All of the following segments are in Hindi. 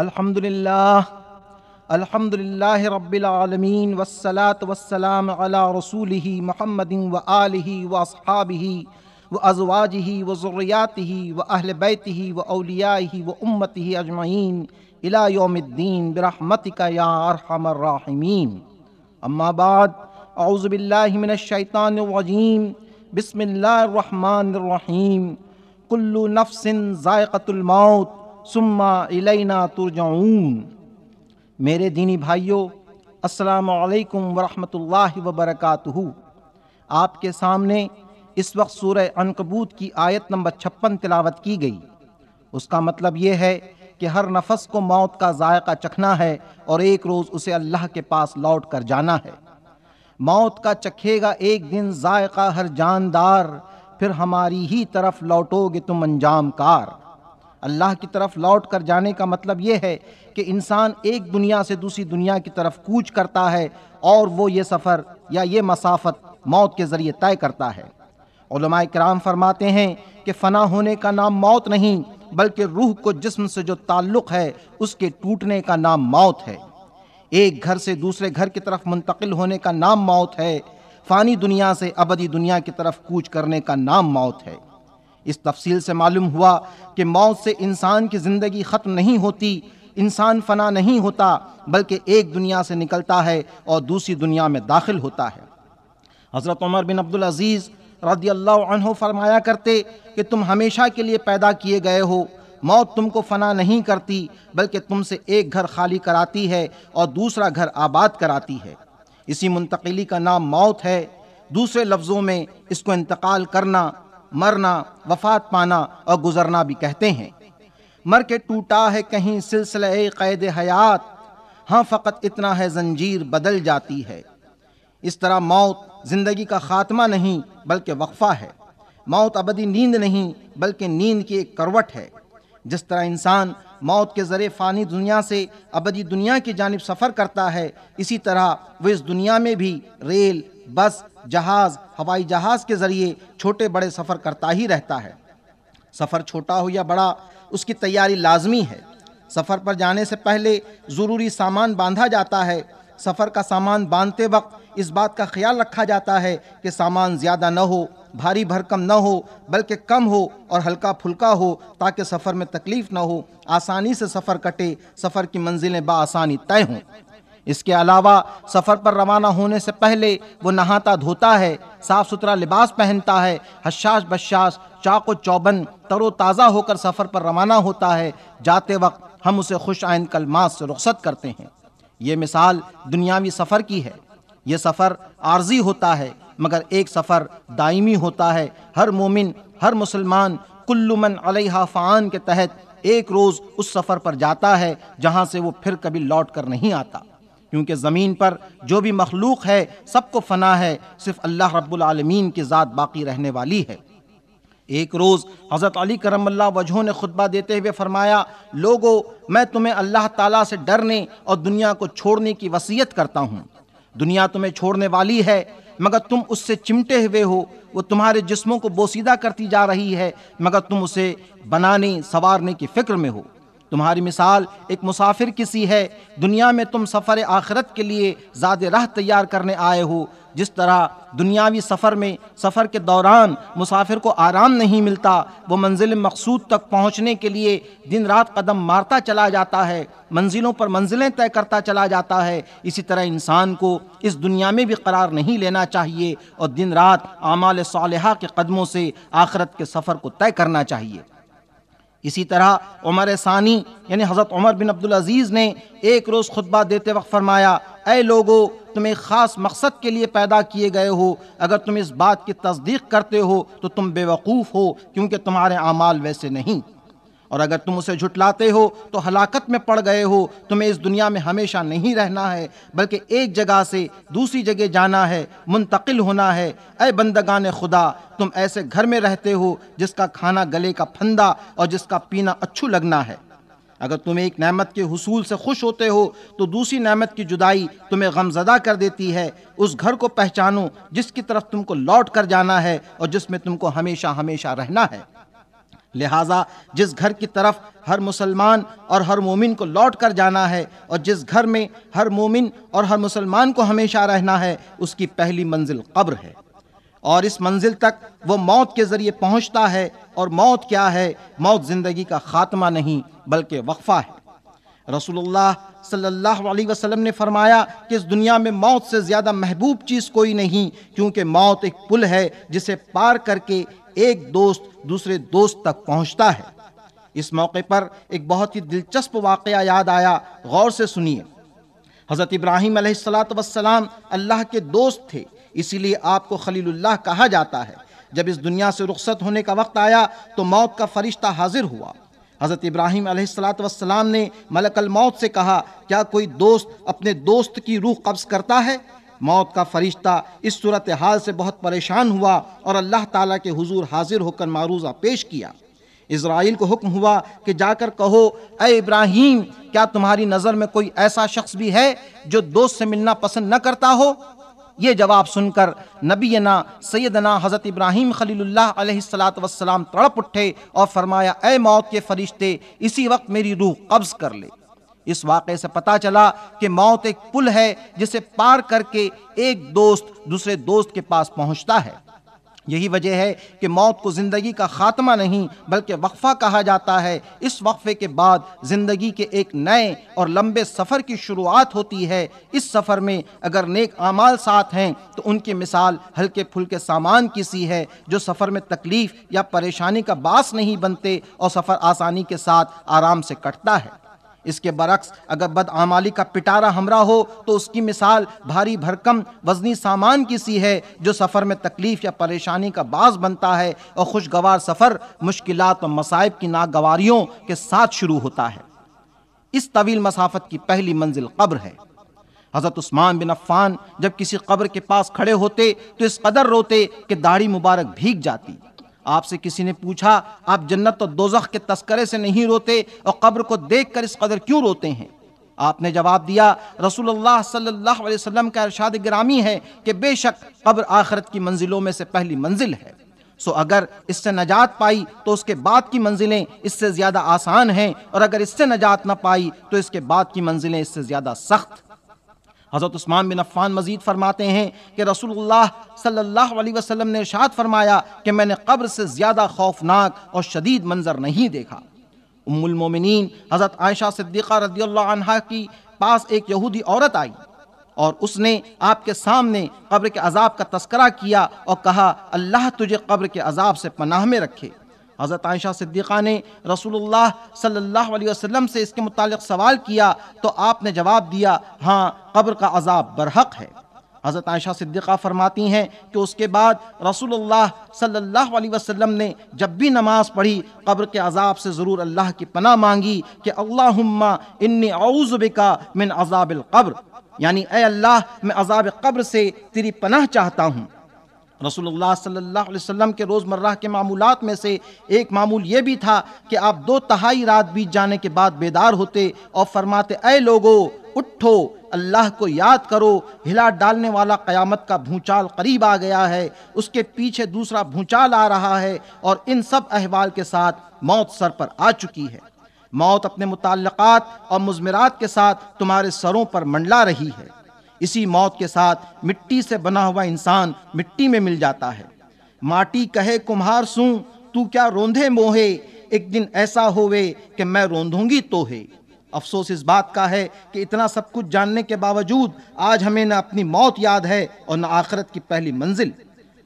अल्हम्दुलिल्लाह अल्हम्दुलिल्लाह रब्बिलआलमीन वस्सलात वस्सलाम अला रसूलिही महमदिन व आलिही व असहाबिही व अजवाजही व ज़ुर्रियातिही व अहल बैतिही व औलियाही व उम्मतिही अजमईन इला योमद्दीन बरहमतिका या अरहमर्राहिमीन अम्मा बाद अउज़बिल्लामिनशैतानरजीम बसमिल्लर रहीम कुल्लु नफ्सिन ज़ायक़तुलमौत सुम्मा इलैना तुरजाऊन मेरे दीनी भाइयों असलकम वरहमल वबरकू आपके सामने इस वक्त सूर अनकबूत की आयत नंबर छप्पन तिलावत की गई उसका मतलब यह है कि हर नफस को मौत का जायका चखना है और एक रोज़ उसे अल्लाह के पास लौट कर जाना है मौत का चखेगा एक दिन जायका हर जानदार फिर हमारी ही तरफ लौटोगे तुम अंजाम कार अल्लाह की तरफ लौट कर जाने का मतलब ये है कि इंसान एक दुनिया से दूसरी दुनिया की तरफ कूच करता है और वो ये सफ़र या ये मसाफत मौत के ज़रिए तय करता है कराम फरमाते हैं कि फ़ना होने का नाम मौत नहीं बल्कि रूह को जिस्म से जो ताल्लुक़ है उसके टूटने का नाम मौत है एक घर से दूसरे घर की तरफ मुंतकिल होने का नाम मौत है फ़ानी दुनिया से अबदी दुनिया की तरफ कूच करने का नाम मौत है इस तफसील से मालूम हुआ कि मौत से इंसान की ज़िंदगी ख़त्म नहीं होती इंसान फना नहीं होता बल्कि एक दुनिया से निकलता है और दूसरी दुनिया में दाखिल होता है हज़रत उमर बिन अब्दुल अज़ीज़ रदी अल्लाह फरमाया करते कि तुम हमेशा के लिए पैदा किए गए हो मौत तुमको फना नहीं करती बल्कि तुमसे एक घर खाली कराती है और दूसरा घर आबाद कराती है इसी मुंतकली का नाम मौत है दूसरे लफ्ज़ों में इसको इंतकाल करना मरना वफात पाना और गुजरना भी कहते हैं मर के टूटा है कहीं सिलसिला कैद हयात हाँ फ़कत इतना है जंजीर बदल जाती है इस तरह मौत ज़िंदगी का ख़ात्मा नहीं बल्कि वक्फ़ा है मौत अबदी नींद नहीं बल्कि नींद की एक करवट है जिस तरह इंसान मौत के ज़रिए फ़ानी दुनिया से अबदी दुनिया की जानब सफ़र करता है इसी तरह वह इस दुनिया में भी रेल बस जहाज हवाई जहाज के जरिए छोटे बड़े सफ़र करता ही रहता है सफ़र छोटा हो या बड़ा उसकी तैयारी लाजमी है सफ़र पर जाने से पहले ज़रूरी सामान बांधा जाता है सफ़र का सामान बांधते वक्त इस बात का ख्याल रखा जाता है कि सामान ज़्यादा न हो भारी भरकम न हो बल्कि कम हो और हल्का फुल्का हो ताकि सफ़र में तकलीफ़ न हो आसानी से सफ़र कटे सफ़र की मंजिलें बआसानी तय हों इसके अलावा सफ़र पर रवाना होने से पहले वो नहाता धोता है साफ़ सुथरा लिबास पहनता है हशास बशास चाको चौबन तरोताज़ा होकर सफ़र पर रवाना होता है जाते वक्त हम उसे खुश आयन कलमास से रुख्सत करते हैं ये मिसाल दुनियावी सफ़र की है ये सफ़र आर्जी होता है मगर एक सफ़र दायमी होता है हर मोमिन हर मुसलमान कुल्लुमन अलैहा फ़ान के तहत एक रोज़ उस सफ़र पर जाता है जहाँ से वो फिर कभी लौट कर नहीं आता क्योंकि ज़मीन पर जो भी मखलूक है सबको फना है सिर्फ अल्लाह रब्बुलमीन की ज़ात बाकी रहने वाली है एक रोज़ हज़रत अली करम वजहों ने खुतबा देते हुए फरमाया लोगो मैं तुम्हें अल्लाह ताला से डरने और दुनिया को छोड़ने की वसीयत करता हूँ दुनिया तुम्हें छोड़ने वाली है मगर तुम उससे चिमटे हुए हो वो तुम्हारे जिस्मों को बोसीदा करती जा रही है मगर तुम उसे बनाने संवारने की फ़िक्र में हो तुम्हारी मिसाल एक मुसाफिर की सी है दुनिया में तुम सफ़र आखिरत के लिए ज़्यादा राह तैयार करने आए हो जिस तरह दुनियावी सफ़र में सफ़र के दौरान मुसाफिर को आराम नहीं मिलता वो मंजिल मकसूद तक पहुँचने के लिए दिन रात कदम मारता चला जाता है मंजिलों पर मंजिलें तय करता चला जाता है इसी तरह इंसान को इस दुनिया में भी करार नहीं लेना चाहिए और दिन रात आमाल साल के कदमों से आखरत के सफ़र को तय करना चाहिए इसी तरह उमर सानी यानी हज़रत उमर बिन अब्दुल अजीज़ ने एक रोज़ खुतबा देते वक्त फरमाया ए लोगो तुम एक ख़ास मकसद के लिए पैदा किए गए हो अगर तुम इस बात की तस्दीक करते हो तो तुम बेवकूफ़ हो क्योंकि तुम्हारे अमाल वैसे नहीं और अगर तुम उसे झुटलाते हो तो हलाकत में पड़ गए हो तुम्हें इस दुनिया में हमेशा नहीं रहना है बल्कि एक जगह से दूसरी जगह जाना है मुंतकिल होना है अय बंदगान खुदा तुम ऐसे घर में रहते हो जिसका खाना गले का फंदा और जिसका पीना अच्छू लगना है अगर तुम एक नमत के हसूल से खुश होते हो तो दूसरी नमत की जुदाई तुम्हें गमजदा कर देती है उस घर को पहचानो जिसकी तरफ तुमको लौट कर जाना है और जिसमें तुमको हमेशा हमेशा रहना है लिहाजा जिस घर की तरफ हर मुसलमान और हर मोमिन को लौट कर जाना है और जिस घर में हर मोमिन और हर मुसलमान को हमेशा रहना है उसकी पहली मंजिल कब्र है और इस मंजिल तक वो मौत के ज़रिए पहुंचता है और मौत क्या है मौत ज़िंदगी का ख़ात्मा नहीं बल्कि वक्फ़ा है रसूलुल्लाह सल्लल्लाहु अलैहि वसल्लम ने फरमाया कि इस दुनिया में मौत से ज़्यादा महबूब चीज़ कोई नहीं क्योंकि मौत एक पुल है जिसे पार करके एक दोस्त दूसरे दोस्त तक पहुंचता है इस मौके पर एक बहुत ही दिलचस्प वाक़ याद आया गौर से सुनिए हज़रत इब्राहिम सलाम अल्लाह के दोस्त थे इसीलिए आपको खलीलुल्लाह कहा जाता है जब इस दुनिया से रुख्सत होने का वक्त आया तो मौत का फरिश्ता हाजिर हुआ हज़रत इब्राहिम सलाम ने मलकल मौत से कहा क्या कोई दोस्त अपने दोस्त की रूह कब्ज़ करता है मौत का फरिश्ता इस सूरत हाल से बहुत परेशान हुआ और अल्लाह ताला के हुजूर हाजिर होकर मारूज़ा पेश किया इसराइल को हुक्म हुआ कि जाकर कहो अय इब्राहिम क्या तुम्हारी नज़र में कोई ऐसा शख्स भी है जो दोस्त से मिलना पसंद न करता हो ये जवाब सुनकर नबीना सैदना हज़रत इब्राहिम खलील्लात वसलाम तड़प उठे और फरमाया ए मौत के फरिश्ते इसी वक्त मेरी रूह कब्ज़ कर ले इस वाक़े से पता चला कि मौत एक पुल है जिसे पार करके एक दोस्त दूसरे दोस्त के पास पहुंचता है यही वजह है कि मौत को ज़िंदगी का ख़ात्मा नहीं बल्कि वक्फ़ा कहा जाता है इस वक्फ़े के बाद ज़िंदगी के एक नए और लंबे सफ़र की शुरुआत होती है इस सफ़र में अगर नेक आमाल साथ हैं तो उनकी मिसाल हल्के फुल्के सामान की सी है जो सफ़र में तकलीफ़ या परेशानी का बास नहीं बनते और सफ़र आसानी के साथ आराम से कटता है इसके बरक्स अगर बदआमाली का पिटारा हमरा हो तो उसकी मिसाल भारी भरकम वजनी सामान की सी है जो सफ़र में तकलीफ़ या परेशानी का बास बनता है और खुशगवार सफ़र मुश्किल और मसाइब की नागवारियों के साथ शुरू होता है इस तवील मसाफत की पहली मंजिल कब्र है हज़रत उस्मान बिन अफ़ान जब किसी कब्र के पास खड़े होते तो इस कदर रोते कि दाढ़ी मुबारक भीग जाती आपसे किसी ने पूछा आप जन्नत और दोजख के तस्करे से नहीं रोते और कब्र को देख कर इस कदर क्यों रोते हैं आपने जवाब दिया रसूलुल्लाह सल्लल्लाहु अलैहि वसल्लम का इरशाद ग्रामी है कि बेशक कब्र आखरत की मंजिलों में से पहली मंजिल है सो अगर इससे नजात पाई तो उसके बाद की मंजिलें इससे ज़्यादा आसान हैं और अगर इससे नजात ना पाई तो इसके बाद की मंजिलें इससे ज़्यादा सख्त हज़रत उस्मान बिन अफ़ान मज़ीद फरमाते हैं कि रसूलुल्लाह सल्लल्लाहु अलैहि वसल्लम ने इशाद फरमाया कि मैंने कब्र से ज़्यादा खौफनाक और शदीद मंज़र नहीं देखा उम्मुलमोमिन हज़रत आयशा सिद्दीक़ा रदी अनहा की पास एक यहूदी औरत आई और उसने आपके सामने कब्र के अज़ाब का तस्करा किया और कहा अल्लाह तुझे कब्र के अज़ाब से पनाह में रखे हज़रत आयशा सिद्दीक़ा ने रसूलुल्लाह सल्लल्लाहु अलैहि वसल्लम से इसके मुतालिक सवाल किया तो आपने जवाब दिया हाँ कब्र का अजाब बरहक है हज़रत आयशा सिद्दीक़ा फरमाती हैं कि उसके बाद रसूलुल्लाह सल्लल्लाहु अलैहि वसल्लम ने जब भी नमाज़ पढ़ी कब्र के अजाब से ज़रूर अल्लाह की पना मांगी कि अल्लाहुम्मा इन्नी औज़बिका मिन अजाबिल कब्र यानी ए अल्लाह मैं अजाब कब्र से तेरी पनाह चाहता हूँ रसूलुल्लाह सल्लल्लाहु अलैहि वसल्लम के रोज़मर्रा के मामूलत में से एक मामूल ये भी था कि आप दो तहाई रात बीत जाने के बाद बेदार होते और फरमाते अय लोगो उठो अल्लाह को याद करो हिला डालने वाला क़यामत का भूचाल करीब आ गया है उसके पीछे दूसरा भूचाल आ रहा है और इन सब अहवाल के साथ मौत सर पर आ चुकी है मौत अपने मुतक़ात और मुजमरात के साथ तुम्हारे सरों पर मंडला रही है इसी मौत के साथ मिट्टी से बना हुआ इंसान मिट्टी में मिल जाता है माटी कहे कुम्हार सू तू क्या रोंधे मोहे एक दिन ऐसा होवे कि मैं रोंधूंगी तोहे अफसोस इस बात का है कि इतना सब कुछ जानने के बावजूद आज हमें न अपनी मौत याद है और न आखरत की पहली मंजिल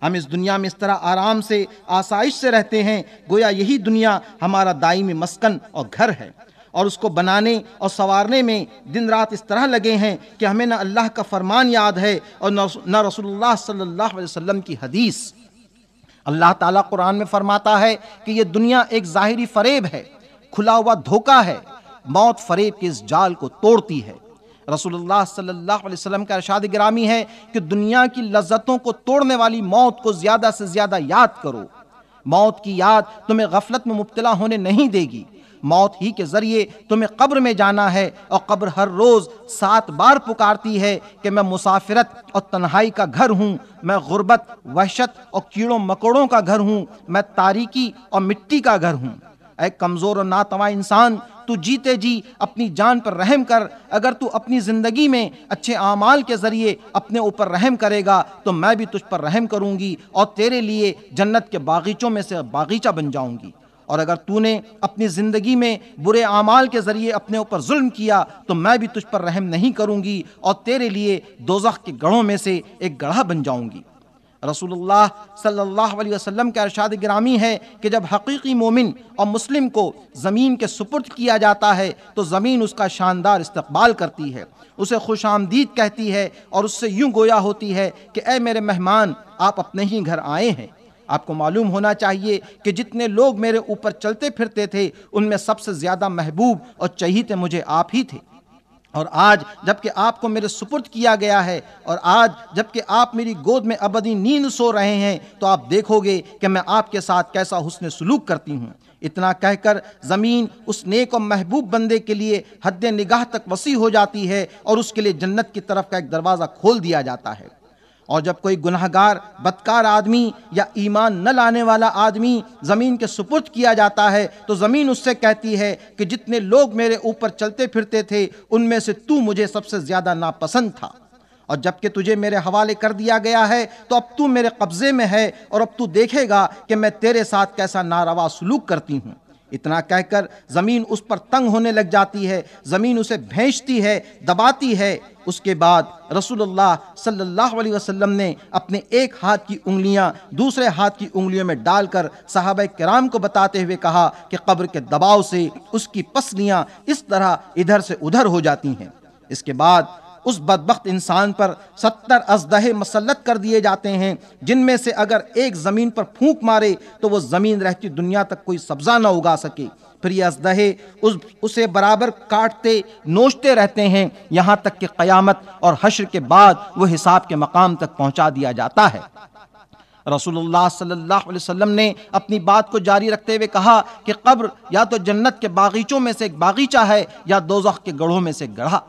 हम इस दुनिया में इस तरह आराम से आसाइश से रहते हैं गोया यही दुनिया हमारा दायमी मस्कन और घर है और उसको बनाने और संवारने में दिन रात इस तरह लगे हैं कि हमें ना अल्लाह का फरमान याद है और न रसोल्ला सल्ला वसम की हदीस अल्लाह ताला कुरान में फरमाता है कि यह दुनिया एक ज़ाहरी फरेब है खुला हुआ धोखा है मौत फरेब के इस जाल को तोड़ती है रसोल्ला सल्लल्लाहु वसम का इरशाद ग्रामी है कि दुनिया की लज्जतों को तोड़ने वाली मौत को ज़्यादा से ज़्यादा याद करो मौत की याद तुम्हें गफलत में मुबतला होने नहीं देगी मौत ही के ज़रिए तुम्हें कब्र में जाना है और कब्र हर रोज़ सात बार पुकारती है कि मैं मुसाफिरत और तन्हाई का घर हूँ मैं गुर्बत वहशत और कीड़ों मकोड़ों का घर हूँ मैं तारीकी और मिट्टी का घर हूँ एक कमज़ोर और नातवा इंसान तू जीते जी अपनी जान पर रहम कर अगर तू अपनी ज़िंदगी में अच्छे आमाल के ज़रिए अपने ऊपर रहम करेगा तो मैं भी तुझ पर रहम करूँगी और तेरे लिए जन्नत के बागीचों में से बागीचा बन जाऊँगी और अगर तूने अपनी ज़िंदगी में बुरे आमाल के ज़रिए अपने ऊपर जुल्म किया तो मैं भी तुझ पर रहम नहीं करूँगी और तेरे लिए दोजख के गढ़ों में से एक गढ़ा बन जाऊँगी रसूलुल्लाह सल्लल्लाहु अलैहि वसल्लम का अरशाद ग्रामी है कि जब हकीकी मोमिन और मुस्लिम को ज़मीन के सुपुर्द किया जाता है तो ज़मीन उसका शानदार इस्तकबाल करती है उसे खुश आमदीद कहती है और उससे यूँ गोया होती है कि ए मेरे मेहमान आप अपने ही घर आए हैं आपको मालूम होना चाहिए कि जितने लोग मेरे ऊपर चलते फिरते थे उनमें सबसे ज़्यादा महबूब और चहीते मुझे आप ही थे और आज जबकि आपको मेरे सुपुर्द किया गया है और आज जबकि आप मेरी गोद में अबदी नींद सो रहे हैं तो आप देखोगे कि मैं आपके साथ कैसा हुसन सलूक करती हूँ इतना कहकर ज़मीन उस नेक और महबूब बंदे के लिए हद निगाह तक वसी हो जाती है और उसके लिए जन्नत की तरफ का एक दरवाज़ा खोल दिया जाता है और जब कोई गुनाहगार बदकार आदमी या ईमान न लाने वाला आदमी ज़मीन के सुपुर्द किया जाता है तो ज़मीन उससे कहती है कि जितने लोग मेरे ऊपर चलते फिरते थे उनमें से तू मुझे सबसे ज़्यादा नापसंद था और जबकि तुझे मेरे हवाले कर दिया गया है तो अब तू मेरे कब्ज़े में है और अब तू देखेगा कि मैं तेरे साथ कैसा नारवा सलूक करती हूँ इतना कहकर ज़मीन उस पर तंग होने लग जाती है ज़मीन उसे भेजती है दबाती है उसके बाद रसूलुल्लाह सल्लल्लाहु अलैहि वसल्लम ने अपने एक हाथ की उंगलियां दूसरे हाथ की उंगलियों में डालकर साहब कराम को बताते हुए कहा कि कब्र के दबाव से उसकी पसलियां इस तरह इधर से उधर हो जाती हैं इसके बाद उस बदबخت इंसान पर सत्तर अजदह मसलत कर दिए जाते हैं जिनमें से अगर एक ज़मीन पर फूंक मारे तो वो ज़मीन रहती दुनिया तक कोई सब्ज़ा ना उगा सके फिर ये अजदहे उस उसे बराबर काटते नोचते रहते हैं यहाँ तक कि क़यामत और हशर के बाद वो हिसाब के मकाम तक पहुँचा दिया जाता है रसूलुल्लाह सल्लल्लाहु अलैहि वसल्लम ने अपनी बात को जारी रखते हुए कहा कि कब्र या तो जन्नत के बागीचों में से एक बागीचा है या दोजख के गढ़ों में से गढ़ा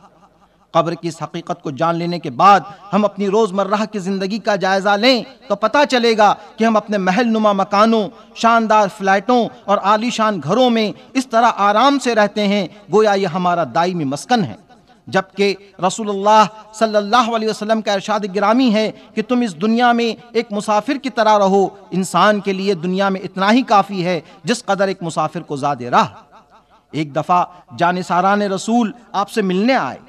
कब्र की इस हकीकत को जान लेने के बाद हम अपनी रोज़मर्रा की ज़िंदगी का जायज़ा लें तो पता चलेगा कि हम अपने महल नुमा मकानों शानदार फ्लैटों और आलीशान घरों में इस तरह आराम से रहते हैं गोया ये हमारा दायमी मस्कन है जबकि रसूलुल्लाह सल्लल्लाहु अलैहि वसल्लम का इरशाद गिरामी है कि तुम इस दुनिया में एक मुसाफिर की तरह रहो इंसान के लिए दुनिया में इतना ही काफ़ी है जिस कदर एक मुसाफिर को ज़्यादा रहा एक दफ़ा जानिसारा रसूल आपसे मिलने आए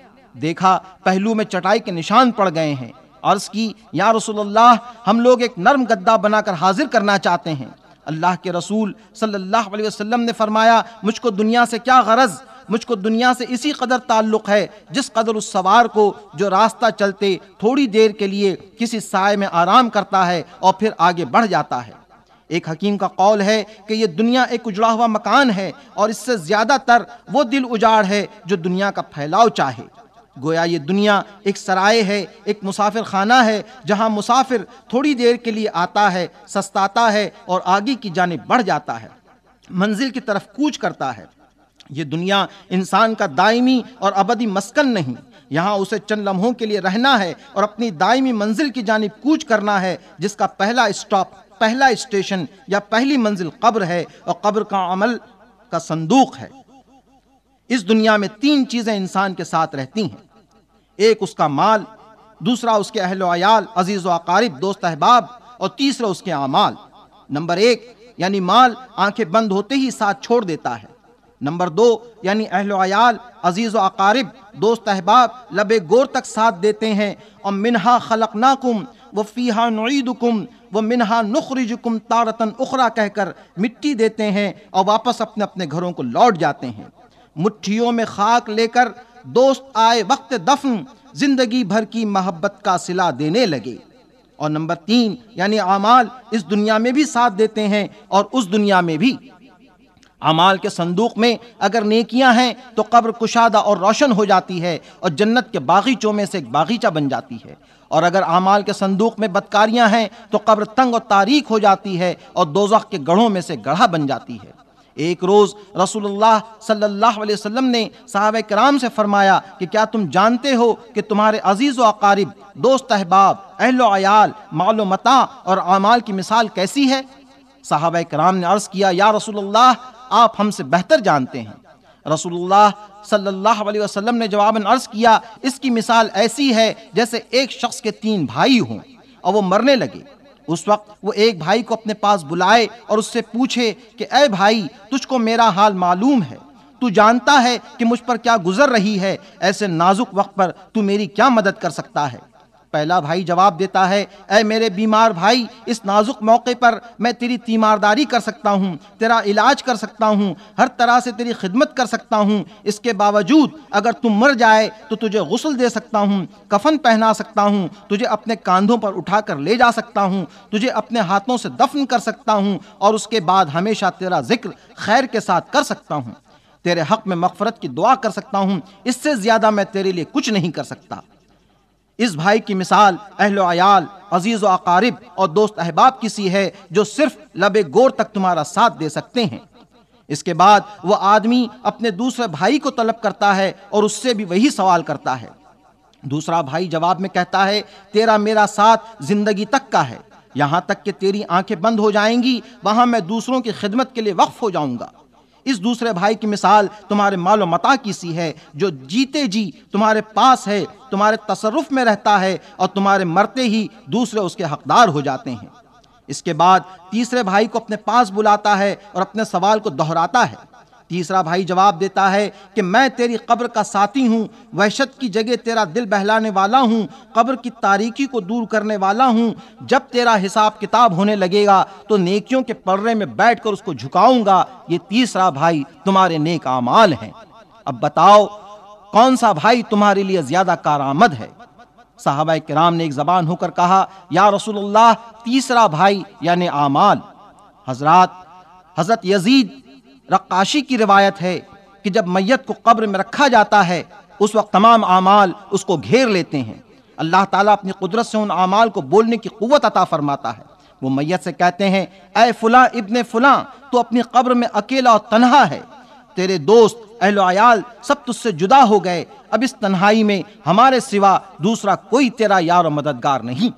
देखा पहलू में चटाई के निशान पड़ गए हैं अर्ज की या रसूलुल्लाह हम लोग एक नर्म गद्दा बनाकर हाजिर करना चाहते हैं अल्लाह के रसूल सल्लल्लाहु अलैहि वसल्लम ने फरमाया मुझको दुनिया से क्या गरज मुझको दुनिया से इसी कदर ताल्लुक़ है जिस कदर उस सवार को जो रास्ता चलते थोड़ी देर के लिए किसी साय में आराम करता है और फिर आगे बढ़ जाता है एक हकीम का कौल है कि यह दुनिया एक उजड़ा हुआ मकान है और इससे ज़्यादातर वो दिल उजाड़ है जो दुनिया का फैलाव चाहे गोया ये दुनिया एक सराय है एक मुसाफिर खाना है जहाँ मुसाफिर थोड़ी देर के लिए आता है सस्ताता है और आगे की जाने बढ़ जाता है मंजिल की तरफ कूच करता है ये दुनिया इंसान का दायमी और अबदी मस्कन नहीं यहाँ उसे चंद लम्हों के लिए रहना है और अपनी दायमी मंजिल की जानब कूच करना है जिसका पहला स्टॉप पहला स्टेशन या पहली मंजिल कब्र है और कब्र का अमल का संदूक है इस दुनिया में तीन चीजें इंसान के साथ रहती हैं एक उसका माल दूसरा उसके अहलो आयाल अजीज वारिब दोस्त अहबाब और तीसरा उसके अमाल नंबर एक यानी माल आंखें बंद होते ही साथ छोड़ देता है नंबर दो यानी अहलो आयाल अजीज वारिब दोस्त अहबाब लबे गोर तक साथ देते हैं और मिनहा खलक नाकुम व फ़ीहा नुईदुकुम व मिनहा नुखरिजुकुम तारतन उखरा कहकर मिट्टी देते हैं और वापस अपने अपने घरों को लौट जाते हैं मुट्ठियों में खाक लेकर दोस्त आए वक्त दफन जिंदगी भर की मोहब्बत का सिला देने लगे और नंबर तीन यानी अमाल इस दुनिया में भी साथ देते हैं और उस दुनिया में भी अमाल के संदूक में अगर नेकियां हैं तो कब्र कुशादा और रोशन हो जाती है और जन्नत के बागीचों में से एक बागीचा बन जाती है और अगर अमाल के संदूक में बदकारियां हैं तो कब्र तंग और तारीख हो जाती है और दोजख के गढ़ों में से गढ़ा बन जाती है एक रोज़ रसूलुल्लाह सल्लल्लाहु अलैहि वसल्लम ने साहब कराम से फरमाया कि क्या तुम जानते हो कि तुम्हारे अजीज़ व अकारीब दोस्त अहबाब अहलोयाल मालूमता और अमाल की मिसाल कैसी है साहब कराम ने अर्ज़ किया या रसूलुल्लाह आप हमसे बेहतर जानते हैं रसूलुल्लाह सल्लल्लाहु अलैहि वसल्लम ने जवाबन अर्ज़ किया इसकी मिसाल ऐसी है जैसे एक शख्स के तीन भाई हों और वो मरने लगे उस वक्त वो एक भाई को अपने पास बुलाए और उससे पूछे कि अ भाई तुझको मेरा हाल मालूम है तू जानता है कि मुझ पर क्या गुजर रही है ऐसे नाजुक वक्त पर तू मेरी क्या मदद कर सकता है पहला भाई जवाब देता है ऐ मेरे बीमार भाई इस नाजुक मौके पर मैं तेरी तीमारदारी कर सकता हूँ तेरा इलाज कर सकता हूँ हर तरह से तेरी खिदमत कर सकता हूँ इसके बावजूद अगर तुम मर जाए तो तुझे गसल दे सकता हूँ कफन पहना सकता हूँ तुझे अपने कांधों पर उठा कर ले जा सकता हूँ तुझे अपने हाथों से दफन कर सकता हूँ और उसके बाद हमेशा तेरा जिक्र खैर के साथ कर सकता हूँ तेरे हक में मफफरत की दुआ कर सकता हूँ इससे ज़्यादा मैं तेरे लिए कुछ नहीं कर सकता इस भाई की मिसाल अहलो अयाल अजीज़ अकारिब और दोस्त अहबाब किसी है जो सिर्फ लबे गोर तक तुम्हारा साथ दे सकते हैं इसके बाद वह आदमी अपने दूसरे भाई को तलब करता है और उससे भी वही सवाल करता है दूसरा भाई जवाब में कहता है तेरा मेरा साथ जिंदगी तक का है यहाँ तक कि तेरी आंखें बंद हो जाएंगी वहां मैं दूसरों की खिदमत के लिए वक्फ हो जाऊंगा इस दूसरे भाई की मिसाल तुम्हारे मालो मता की सी है जो जीते जी तुम्हारे पास है तुम्हारे तसरफ में रहता है और तुम्हारे मरते ही दूसरे उसके हकदार हो जाते हैं इसके बाद तीसरे भाई को अपने पास बुलाता है और अपने सवाल को दोहराता है तीसरा भाई जवाब देता है कि मैं तेरी कब्र का साथी हूँ वहशत की जगह तेरा दिल बहलाने वाला हूँ कब्र की तारीकी को दूर करने वाला हूँ जब तेरा हिसाब किताब होने लगेगा तो नेकियों के पर्रे में बैठ कर उसको झुकाऊंगा ये तीसरा भाई तुम्हारे नेक आमाल हैं अब बताओ कौन सा भाई तुम्हारे लिए ज्यादा कारामद है साहबा कराम ने एक जबान होकर कहा या रसूलुल्लाह तीसरा भाई यानी आमाल हजरत हजरत यजीद रक्काशी की रिवायत है कि जब मैयत को कब्र में रखा जाता है उस वक्त तमाम अमाल उसको घेर लेते हैं अल्लाह ताला अपनी कुदरत से उन अमाल को बोलने की क़वत अता फरमाता है वो मैयत से कहते हैं ए फुला इब्न फुला तो अपनी कब्र में अकेला और तन्हा है तेरे दोस्त अहलोयाल सब तुझसे जुदा हो गए अब इस तन्हाई में हमारे सिवा दूसरा कोई तेरा यार और मददगार नहीं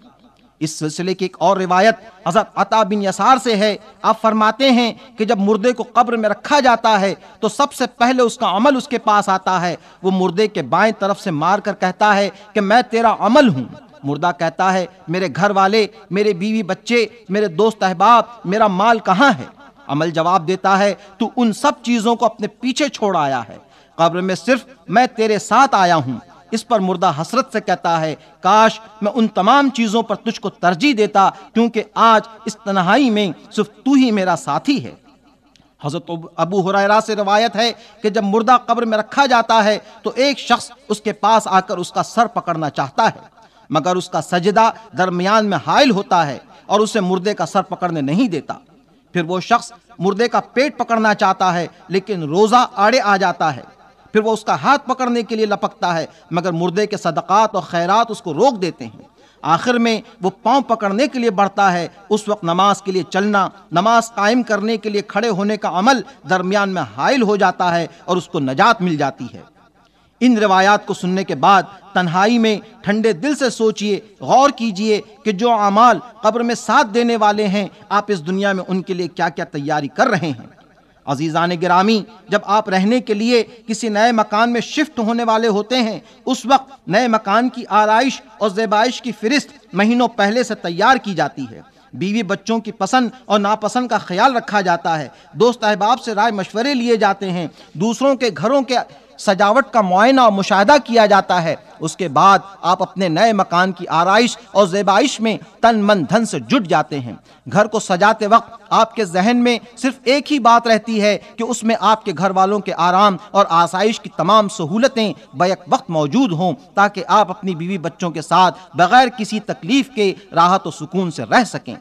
इस सिलसिले की एक और रिवायत हजरत अता बिन यसार से है आप फरमाते हैं कि जब मुर्दे को कब्र में रखा जाता है तो सबसे पहले उसका अमल उसके पास आता है वो मुर्दे के बाएं तरफ से मार कर कहता है कि मैं तेरा अमल हूँ मुर्दा कहता है मेरे घर वाले मेरे बीवी बच्चे मेरे दोस्त अहबाब मेरा माल कहाँ है अमल जवाब देता है तू उन सब चीज़ों को अपने पीछे छोड़ आया है कब्र में सिर्फ मैं तेरे साथ आया हूँ इस पर मुर्दा हसरत से कहता है काश मैं उन तमाम चीज़ों पर तुझको तरजीह देता क्योंकि आज इस तनहाई में सिर्फ तू ही मेरा साथी है हज़रत अबू हुरैरा से रवायत है कि जब मुर्दा कब्र में रखा जाता है तो एक शख्स उसके पास आकर उसका सर पकड़ना चाहता है मगर उसका सजदा दरमियान में हायल होता है और उसे मुर्दे का सर पकड़ने नहीं देता फिर वो शख्स मुर्दे का पेट पकड़ना चाहता है लेकिन रोज़ा आड़े आ जाता है फिर वह उसका हाथ पकड़ने के लिए लपकता है मगर मुर्दे के सदक़ात और खैरात उसको रोक देते हैं आखिर में वो पाँव पकड़ने के लिए बढ़ता है उस वक्त नमाज के लिए चलना नमाज कायम करने के लिए खड़े होने का अमल दरमियान में हायल हो जाता है और उसको नजात मिल जाती है इन रिवायात को सुनने के बाद तन्हाई में ठंडे दिल से सोचिए गौर कीजिए कि जो अमाल कब्र में साथ देने वाले हैं आप इस दुनिया में उनके लिए क्या क्या तैयारी कर रहे हैं अजीज़ान गिरामी जब आप रहने के लिए किसी नए मकान में शिफ्ट होने वाले होते हैं उस वक्त नए मकान की आरइश और जेबाइश की फहरिस्त महीनों पहले से तैयार की जाती है बीवी बच्चों की पसंद और नापसंद का ख्याल रखा जाता है दोस्त अहबाब से राय मशवरे लिए जाते हैं दूसरों के घरों के सजावट का मुआयना और मुशाह किया जाता है उसके बाद आप अपने नए मकान की आरइश और जेबाइश में तन मन धन से जुट जाते हैं घर को सजाते वक्त आपके जहन में सिर्फ एक ही बात रहती है कि उसमें आपके घर वालों के आराम और आसाइश की तमाम सहूलतें बैक वक्त मौजूद हों ताकि आप अपनी बीवी बच्चों के साथ बगैर किसी तकलीफ के राहत और सुकून से रह सकें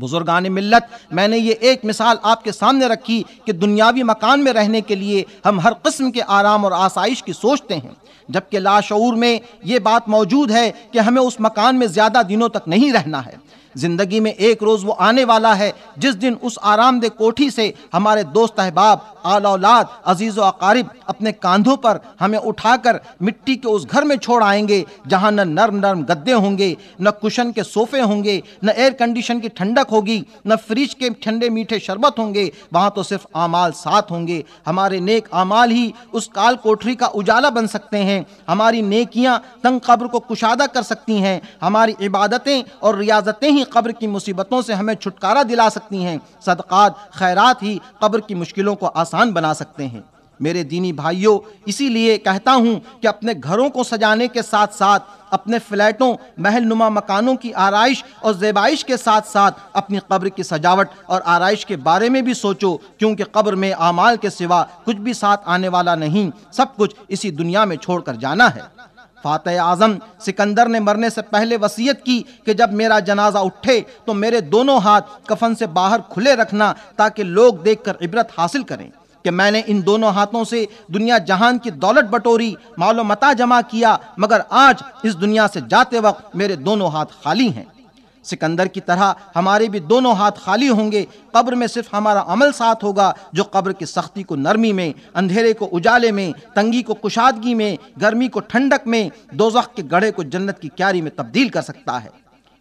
बुजुर्गान मिलत मैंने ये एक मिसाल आपके सामने रखी कि दुनियावी मकान में रहने के लिए हम हर कस्म के आराम और आसाइश की सोचते हैं जबकि लाशूर में ये बात मौजूद है कि हमें उस मकान में ज़्यादा दिनों तक नहीं रहना है ज़िंदगी में एक रोज़ वो आने वाला है जिस दिन उस आरामदेह कोठी से हमारे दोस्त अहबाब आल औलाद अजीज़ अकारिब अपने कांधों पर हमें उठाकर मिट्टी के उस घर में छोड़ आएंगे जहाँ न नर्म नर्म गद्दे होंगे न कुशन के सोफ़े होंगे न एयर कंडीशन की ठंडक होगी न फ्रिज के ठंडे मीठे शरबत होंगे वहाँ तो सिर्फ आमाल साथ होंगे हमारे नेक आमाल ही उस काल कोठरी का उजाला बन सकते हैं हमारी नेकियाँ तंग कब्र को कुशादा कर सकती हैं हमारी इबादतें और रियाजतें ही ही कब्र की मुसीबतों से हमें छुटकारा दिला सकती हैं सदक़ात खैरात ही कब्र की मुश्किलों को आसान बना सकते हैं मेरे दीनी भाइयों इसीलिए कहता हूं कि अपने घरों को सजाने के साथ साथ अपने फ्लैटों महल नुमा मकानों की आरइश और जेबाइश के साथ साथ अपनी कब्र की सजावट और आरइश के बारे में भी सोचो क्योंकि कब्र में आमाल के सिवा कुछ भी साथ आने वाला नहीं सब कुछ इसी दुनिया में छोड़कर जाना है फ़ातह आज़म सिकंदर ने मरने से पहले वसीयत की कि जब मेरा जनाजा उठे तो मेरे दोनों हाथ कफन से बाहर खुले रखना ताकि लोग देखकर इबरत हासिल करें कि मैंने इन दोनों हाथों से दुनिया जहान की दौलत बटोरी मता जमा किया मगर आज इस दुनिया से जाते वक्त मेरे दोनों हाथ खाली हैं सिकंदर की तरह हमारे भी दोनों हाथ खाली होंगे कब्र में सिर्फ हमारा अमल साथ होगा जो कब्र की सख्ती को नरमी में अंधेरे को उजाले में तंगी को कुशादगी में गर्मी को ठंडक में दोजख के गढ़े को जन्नत की क्यारी में तब्दील कर सकता है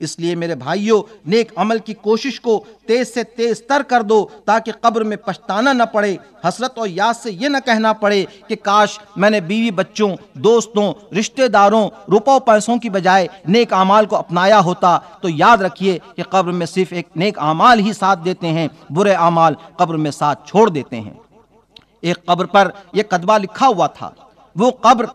इसलिए मेरे भाइयों नेक अमल की कोशिश को तेज से तेज तर कर दो ताकि कब्र में पछताना न पड़े हसरत और याद से ये न कहना पड़े कि काश मैंने बीवी बच्चों दोस्तों रिश्तेदारों रुपयों पैसों की बजाय नेक अमाल को अपनाया होता तो याद रखिए कि कब्र में सिर्फ एक नेक अमाल ही साथ देते हैं बुरे अमाल कब्र में साथ छोड़ देते हैं एक कब्र पर यह कदबा लिखा हुआ था वो कब्र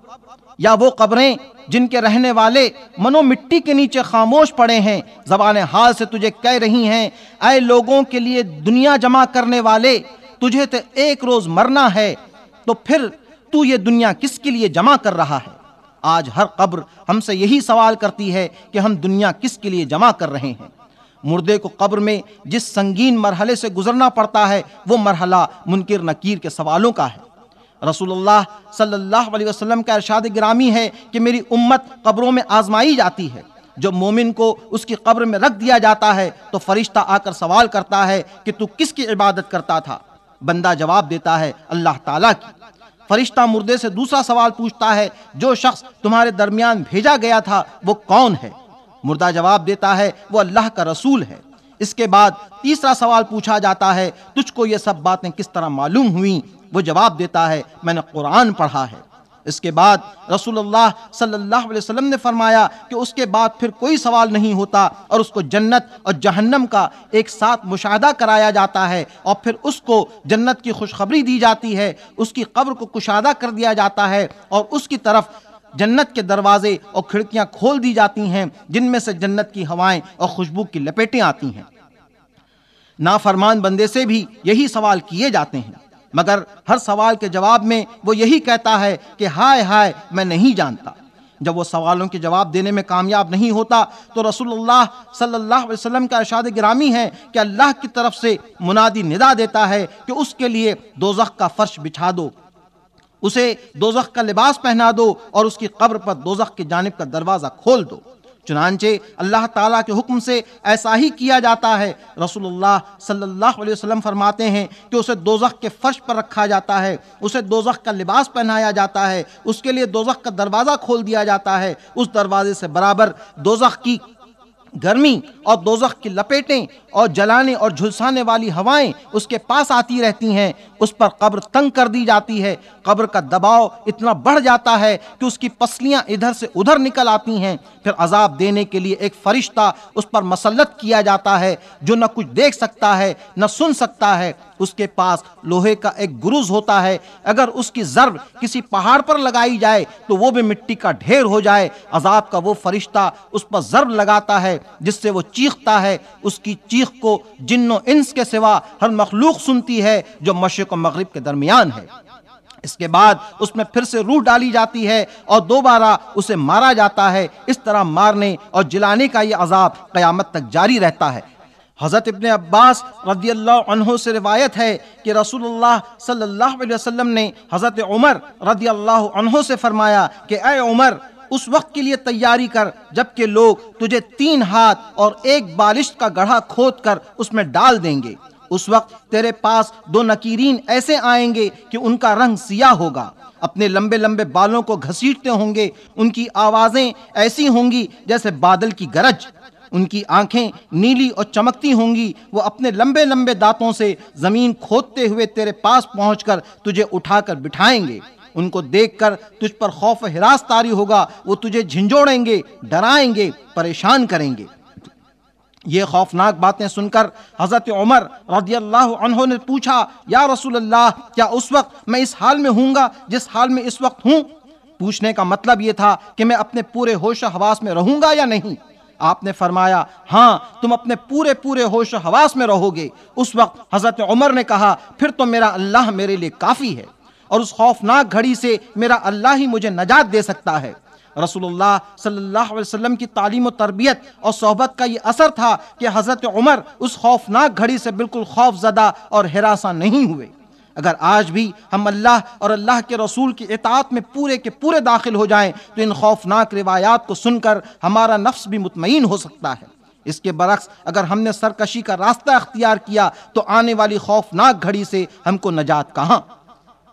या वो कब्रें जिनके रहने वाले मनो मिट्टी के नीचे खामोश पड़े हैं जबान हाल से तुझे कह रही हैं आए लोगों के लिए दुनिया जमा करने वाले तुझे तो एक रोज़ मरना है तो फिर तू ये दुनिया किसके लिए जमा कर रहा है आज हर कब्र हमसे यही सवाल करती है कि हम दुनिया किसके लिए जमा कर रहे हैं मुर्दे को कब्र में जिस संगीन मरहले से गुजरना पड़ता है वो मरहला मुनकर नकीर के सवालों का है रसूलुल्लाह सल्लल्लाहु अलैहि वसल्लम का इरशाद ग्रामी है कि मेरी उम्मत कब्रों में आजमाई जाती है जब मोमिन को उसकी कब्र में रख दिया जाता है तो फरिश्ता आकर सवाल करता है कि तू किसकी इबादत करता था बंदा जवाब देता है अल्लाह ताला की फरिश्ता मुर्दे से दूसरा सवाल पूछता है जो शख्स तुम्हारे दरमियान भेजा गया था वो कौन है मुर्दा जवाब देता है वो अल्लाह का रसूल है इसके बाद तीसरा सवाल पूछा जाता है तुझको ये सब बातें किस तरह मालूम हुई वो जवाब देता है मैंने कुरान पढ़ा है इसके बाद रसूलुल्लाह सल्लल्लाहु अलैहि वसल्लम ने फरमाया कि उसके बाद फिर कोई सवाल नहीं होता और उसको जन्नत और जहन्नम का एक साथ मुशाहदा कराया जाता है और फिर उसको जन्नत की खुशखबरी दी जाती है उसकी कब्र को कुशादा कर दिया जाता है और उसकी तरफ जन्नत के दरवाजे और खिड़कियां खोल दी जाती हैं जिनमें से जन्नत की हवाएं और खुशबू की लपेटें आती हैं नाफरमान बंदे से भी यही सवाल किए जाते हैं मगर हर सवाल के जवाब में वो यही कहता है कि हाय हाय मैं नहीं जानता जब वो सवालों के जवाब देने में कामयाब नहीं होता तो रसूलुल्लाह सल्लल्लाहु अलैहि वसल्लम का इरशाद ग्रामी है कि अल्लाह की तरफ से मुनादी निदा देता है कि उसके लिए दोजख का फर्श बिछा दो उसे दोजख का लिबास पहना दो और उसकी कब्र पर दोजख की जानब का दरवाज़ा खोल दो चुनानचे अल्लाह ताला के हुक्म से ऐसा ही किया जाता है रसूलुल्लाह सल्लल्लाहु अलैहि वसल्लम फरमाते हैं कि उसे दोजख के फर्श पर रखा जाता है उसे दोजख का लिबास पहनाया जाता है उसके लिए दोजख का दरवाज़ा खोल दिया जाता है उस दरवाजे से बराबर दोजख की गर्मी और दोजख की लपेटें और जलाने और झुलसाने वाली हवाएं उसके पास आती रहती हैं उस पर कब्र तंग कर दी जाती है कब्र का दबाव इतना बढ़ जाता है कि उसकी पसलियां इधर से उधर निकल आती हैं फिर अजाब देने के लिए एक फरिश्ता उस पर मसलत किया जाता है जो न कुछ देख सकता है न सुन सकता है उसके पास लोहे का एक गुरुज होता है अगर उसकी ज़रब किसी पहाड़ पर लगाई जाए तो वो भी मिट्टी का ढेर हो जाए अजाब का वो फरिश्ता उस पर ज़रब लगाता है जिससे वो चीखता है उसकी चीख को जिन्नो इंस के सिवा हर मखलूक सुनती है जो मशरक़ मगरब के दरमियान है इसके बाद उसमें फिर से रूह डाली जाती है और दोबारा उसे मारा जाता है इस तरह मारने और जिलाने का ये अजाब क़यामत तक जारी रहता है हज़रत इबन अब्बास रदी अल्लाह से रिवायत है कि रसूलुल्लाह सल्लल्लाहु अलैहि वसल्लम ने हज़रत उमर रदी अल्लाह से फरमाया कि अय उमर उस वक्त के लिए तैयारी कर जबकि लोग तुझे तीन हाथ और एक बालिश का गढ़ा खोद कर उसमें डाल देंगे उस वक्त तेरे पास दो नकीरीन ऐसे आएंगे कि उनका रंग सिया होगा अपने लंबे लंबे बालों को घसीटते होंगे उनकी आवाज़ें ऐसी होंगी जैसे बादल की गरज उनकी आंखें नीली और चमकती होंगी वो अपने लंबे लंबे दांतों से ज़मीन खोदते हुए तेरे पास पहुंचकर तुझे उठाकर बिठाएंगे उनको देखकर तुझ पर खौफ हिरास तारी होगा वो तुझे झिंझोड़ेंगे डराएंगे परेशान करेंगे ये खौफनाक बातें सुनकर हज़रत उमर रदी अल्लाह ने पूछा या रसूल अल्लाह क्या उस वक्त मैं इस हाल में हूँगा जिस हाल में इस वक्त हूँ पूछने का मतलब ये था कि मैं अपने पूरे होश हवास में रहूँगा या नहीं आपने फरमाया हाँ तुम अपने पूरे पूरे होश हवास में रहोगे उस वक्त हज़रत उमर ने कहा फिर तो मेरा अल्लाह मेरे लिए काफ़ी है और उस खौफनाक घड़ी से मेरा अल्लाह ही मुझे नजात दे सकता है रसूलुल्लाह सल्लल्लाहु अलैहि वसल्लम की तालीम और तरबियत और सोहबत का ये असर था कि हज़रत उमर उस खौफनाक घड़ी से बिल्कुल खौफजदा और हिरासा नहीं हुए अगर आज भी हम अल्लाह और अल्लाह के रसूल की इतात में पूरे के पूरे दाखिल हो जाएं तो इन खौफनाक रिवायात को सुनकर हमारा नफ्स भी मुतमिन हो सकता है इसके बरक्स अगर हमने सरकशी का रास्ता अख्तियार किया तो आने वाली खौफनाक घड़ी से हमको नजात कहाँ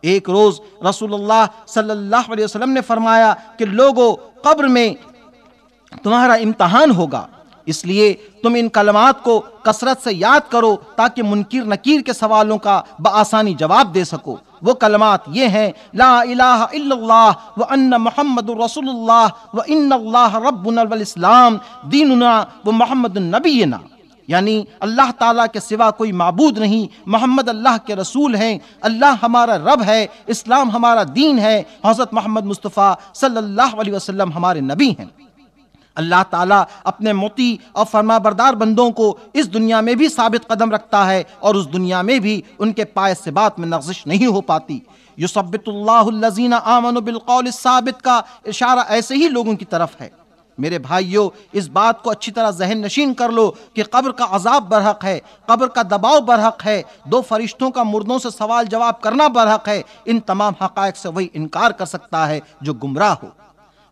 एक रोज़ रसूलुल्लाह सल्लल्लाहु अलैहि वसल्लम ने फरमाया कि लोगों कब्र में तुम्हारा इम्तहान होगा इसलिए तुम इन कलमात को कसरत से याद करो ताकि मुनकिर नकीर के सवालों का बसानी जवाब दे सको वो कलमात ये हैं ला इलाह इल्लल्लाह व अन्न मोहम्मद रसूलुल्लाह व इन्नल्लाह रब्बुना वल इस्लाम दीनुना व मोहम्मद नबीना यानी अल्लाह ताला के सिवा कोई मबूद नहीं मोहम्मद अल्लाह के रसूल हैं अल्लाह हमारा रब है इस्लाम हमारा दीन है हज़रत मोहम्मद मुस्तफ़ा सल्लल्लाहु अलैहि वसल्लम हमारे नबी हैं अल्लाह ताला अपने मोती और फरमाबरदार बंदों को इस दुनिया में भी साबित कदम रखता है और उस दुनिया में भी उनके पाए से बात में नजिश नहीं हो पाती यूसबितल्लाजीना आमन बिलकौल साबित का इशारा ऐसे ही लोगों की तरफ है मेरे भाइयों इस बात को अच्छी तरह जहन नशीन कर लो कि कब्र का अजाब बरहक है कब्र का दबाव बरहक है दो फरिश्तों का मुर्दों से सवाल जवाब करना बरहक है इन तमाम हक़ से वही इनकार कर सकता है जो गुमराह हो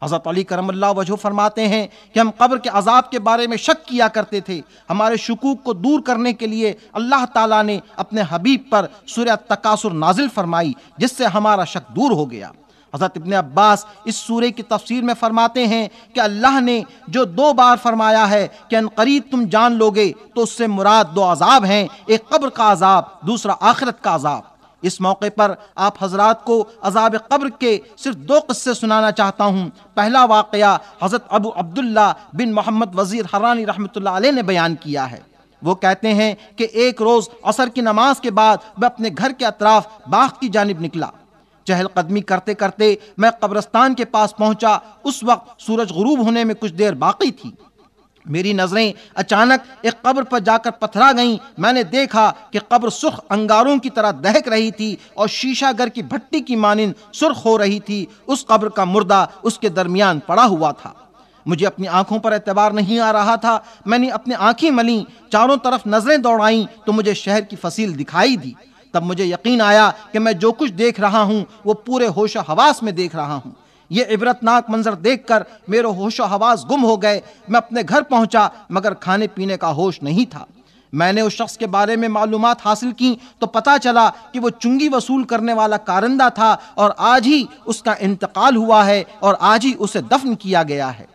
हज़रत अली करमल्ला वजह फरमाते हैं कि हम कब्र के अजाब के बारे में शक किया करते थे हमारे शकूक को दूर करने के लिए अल्लाह तला ने अपने हबीब पर सुर तकासुर नाजिल फरमाई जिससे हमारा शक दूर हो गया हज़रत इबन अब्बास इस सूर्य की तफसीर में फ़रमाते हैं कि अल्लाह ने जो दो बार फरमाया है कि अनकरीब तुम जान लोगे तो उससे मुराद दो अजाब हैं एक कब्र का अजाब दूसरा आखिरत का अजाब इस मौके पर आप हजरात को अजाब कब्र के सिर्फ दो किस्से सुनाना चाहता हूँ पहला वाक़ हज़रत अबू अब्दुल्ला बिन मोहम्मद वज़ीर हरानी रहमत ने बयान किया है वो कहते हैं कि एक रोज़ असर की नमाज के बाद वह अपने घर के अतराफ़ बाग की जानब निकला चहल कदमी करते करते मैं कब्रस्तान के पास पहुंचा उस वक्त सूरज गुरूब होने में कुछ देर बाकी थी मेरी नज़रें अचानक एक कब्र पर जाकर पथरा गईं मैंने देखा कि कब्र सुर्ख अंगारों की तरह दहक रही थी और शीशा घर की भट्टी की मानंद सुर्ख हो रही थी उस कब्र का मुर्दा उसके दरमियान पड़ा हुआ था मुझे अपनी आंखों पर एतबार नहीं आ रहा था मैंने अपनी आंखें मली चारों तरफ नज़रें दौड़ाईं तो मुझे शहर की फसील दिखाई दी तब मुझे यकीन आया कि मैं जो कुछ देख रहा हूँ वो पूरे होश हवास में देख रहा हूँ ये इबरतनाक मंजर देखकर मेरे होश हवास गुम हो गए मैं अपने घर पहुँचा मगर खाने पीने का होश नहीं था मैंने उस शख्स के बारे में मालूम हासिल की तो पता चला कि वो चुंगी वसूल करने वाला कारंदा था और आज ही उसका इंतकाल हुआ है और आज ही उसे दफन किया गया है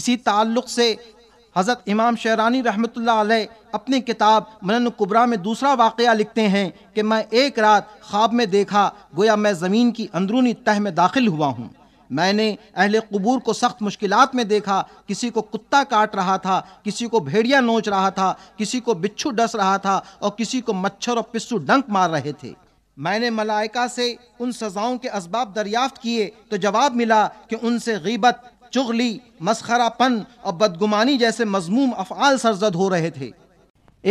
इसी ताल्लुक से हज़रत इमाम शहरानी रहमत अपनी किताब मनन कुबरा में दूसरा वाक़ लिखते हैं कि मैं एक रात ख्वाब में देखा गोया मैं ज़मीन की अंदरूनी तह में दाखिल हुआ हूँ मैंने अहल कबूर को सख्त मुश्किल में देखा किसी को कुत्ता काट रहा था किसी को भेड़िया नोच रहा था किसी को बिच्छू डस रहा था और किसी को मच्छर और पिस्सू डंक मार रहे थे मैंने मलाइका से उन सज़ाओं के इसबाब दरियाफ़त किए तो जवाब मिला कि उनसे गीबत चुगली मसखरापन और बदगुमानी जैसे मजमूम अफ़ाल सरजद हो रहे थे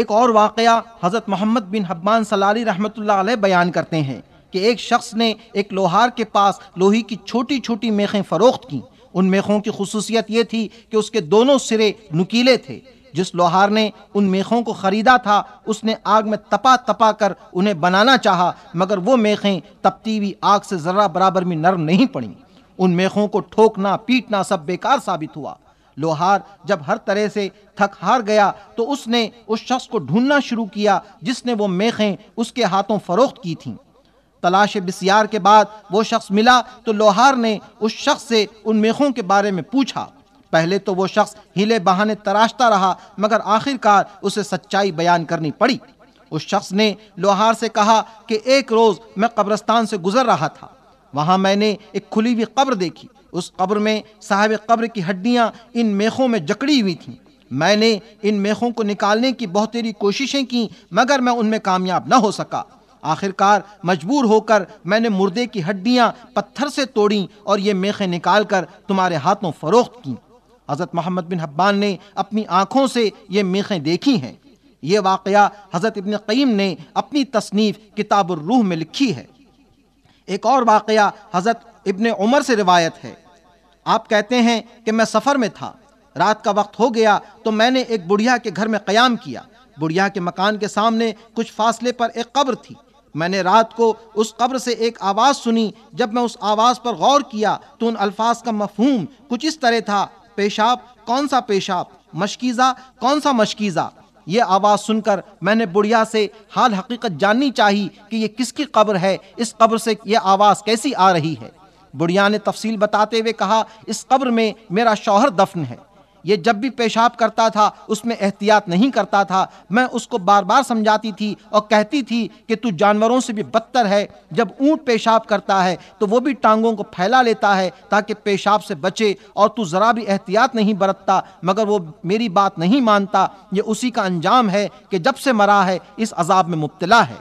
एक और वाक़ हज़रत मोहम्मद बिन हब्बान सलारी रहमत बयान करते हैं कि एक शख्स ने एक लोहार के पास लोही की छोटी छोटी मेखें फ़रोख्त की उन मेखों की खसूसियत ये थी कि उसके दोनों सिरे नुकीले थे जिस लोहार ने उन मेखों को ख़रीदा था उसने आग में तपा तपा कर उन्हें बनाना चाहा मगर वो मेखें तपती हुई आग से जरा बराबर में नरम नहीं पड़ी उन मेखों को ठोकना पीटना सब बेकार साबित हुआ लोहार जब हर तरह से थक हार गया तो उसने उस शख्स को ढूंढना शुरू किया जिसने वो मेखें उसके हाथों फरोख्त की थीं तलाश बिसियार के बाद वो शख्स मिला तो लोहार ने उस शख्स से उन मेखों के बारे में पूछा पहले तो वो शख्स हिले बहाने तराशता रहा मगर आखिरकार उसे सच्चाई बयान करनी पड़ी उस शख्स ने लोहार से कहा कि एक रोज़ मैं कब्रस्तान से गुज़र रहा था वहाँ मैंने एक खुली हुई कब्र देखी उस कब्र में साहब कब्र की हड्डियाँ इन मेखों में जकड़ी हुई थीं मैंने इन मेखों को निकालने की बहुतेरी कोशिशें की मगर मैं उनमें कामयाब न हो सका आखिरकार मजबूर होकर मैंने मुर्दे की हड्डियाँ पत्थर से तोड़ी और ये मेखें निकाल कर तुम्हारे हाथों फ़रोख्त की हज़रत मोहम्मद बिन हब्बान ने अपनी आँखों से ये मेखें देखी हैं ये वाक़ हज़रत इबन कईम ने अपनी तसनीफ़ किताब रूह में लिखी है एक और वाकया हज़रत इबन उमर से रिवायत है आप कहते हैं कि मैं सफ़र में था रात का वक्त हो गया तो मैंने एक बुढ़िया के घर में क्याम किया बुढ़िया के मकान के सामने कुछ फासले पर एक कब्र थी मैंने रात को उस कब्र से एक आवाज़ सुनी जब मैं उस आवाज़ पर गौर किया तो उन अल्फाज का मफहूम कुछ इस तरह था पेशाब कौन सा पेशाब मशकीज़ा कौन सा मशकीज़ा यह आवाज़ सुनकर मैंने बुढ़िया से हाल हकीकत जाननी चाही कि यह किसकी कब्र है इस कब्र से यह आवाज़ कैसी आ रही है बुढ़िया ने तफसील बताते हुए कहा इस कब्र में मेरा शौहर दफन है ये जब भी पेशाब करता था उसमें एहतियात नहीं करता था मैं उसको बार बार समझाती थी और कहती थी कि तू जानवरों से भी बदतर है जब ऊँट पेशाब करता है तो वो भी टांगों को फैला लेता है ताकि पेशाब से बचे और तू ज़रा भी एहतियात नहीं बरतता मगर वो मेरी बात नहीं मानता ये उसी का अंजाम है कि जब से मरा है इस अजाब में मुबतला है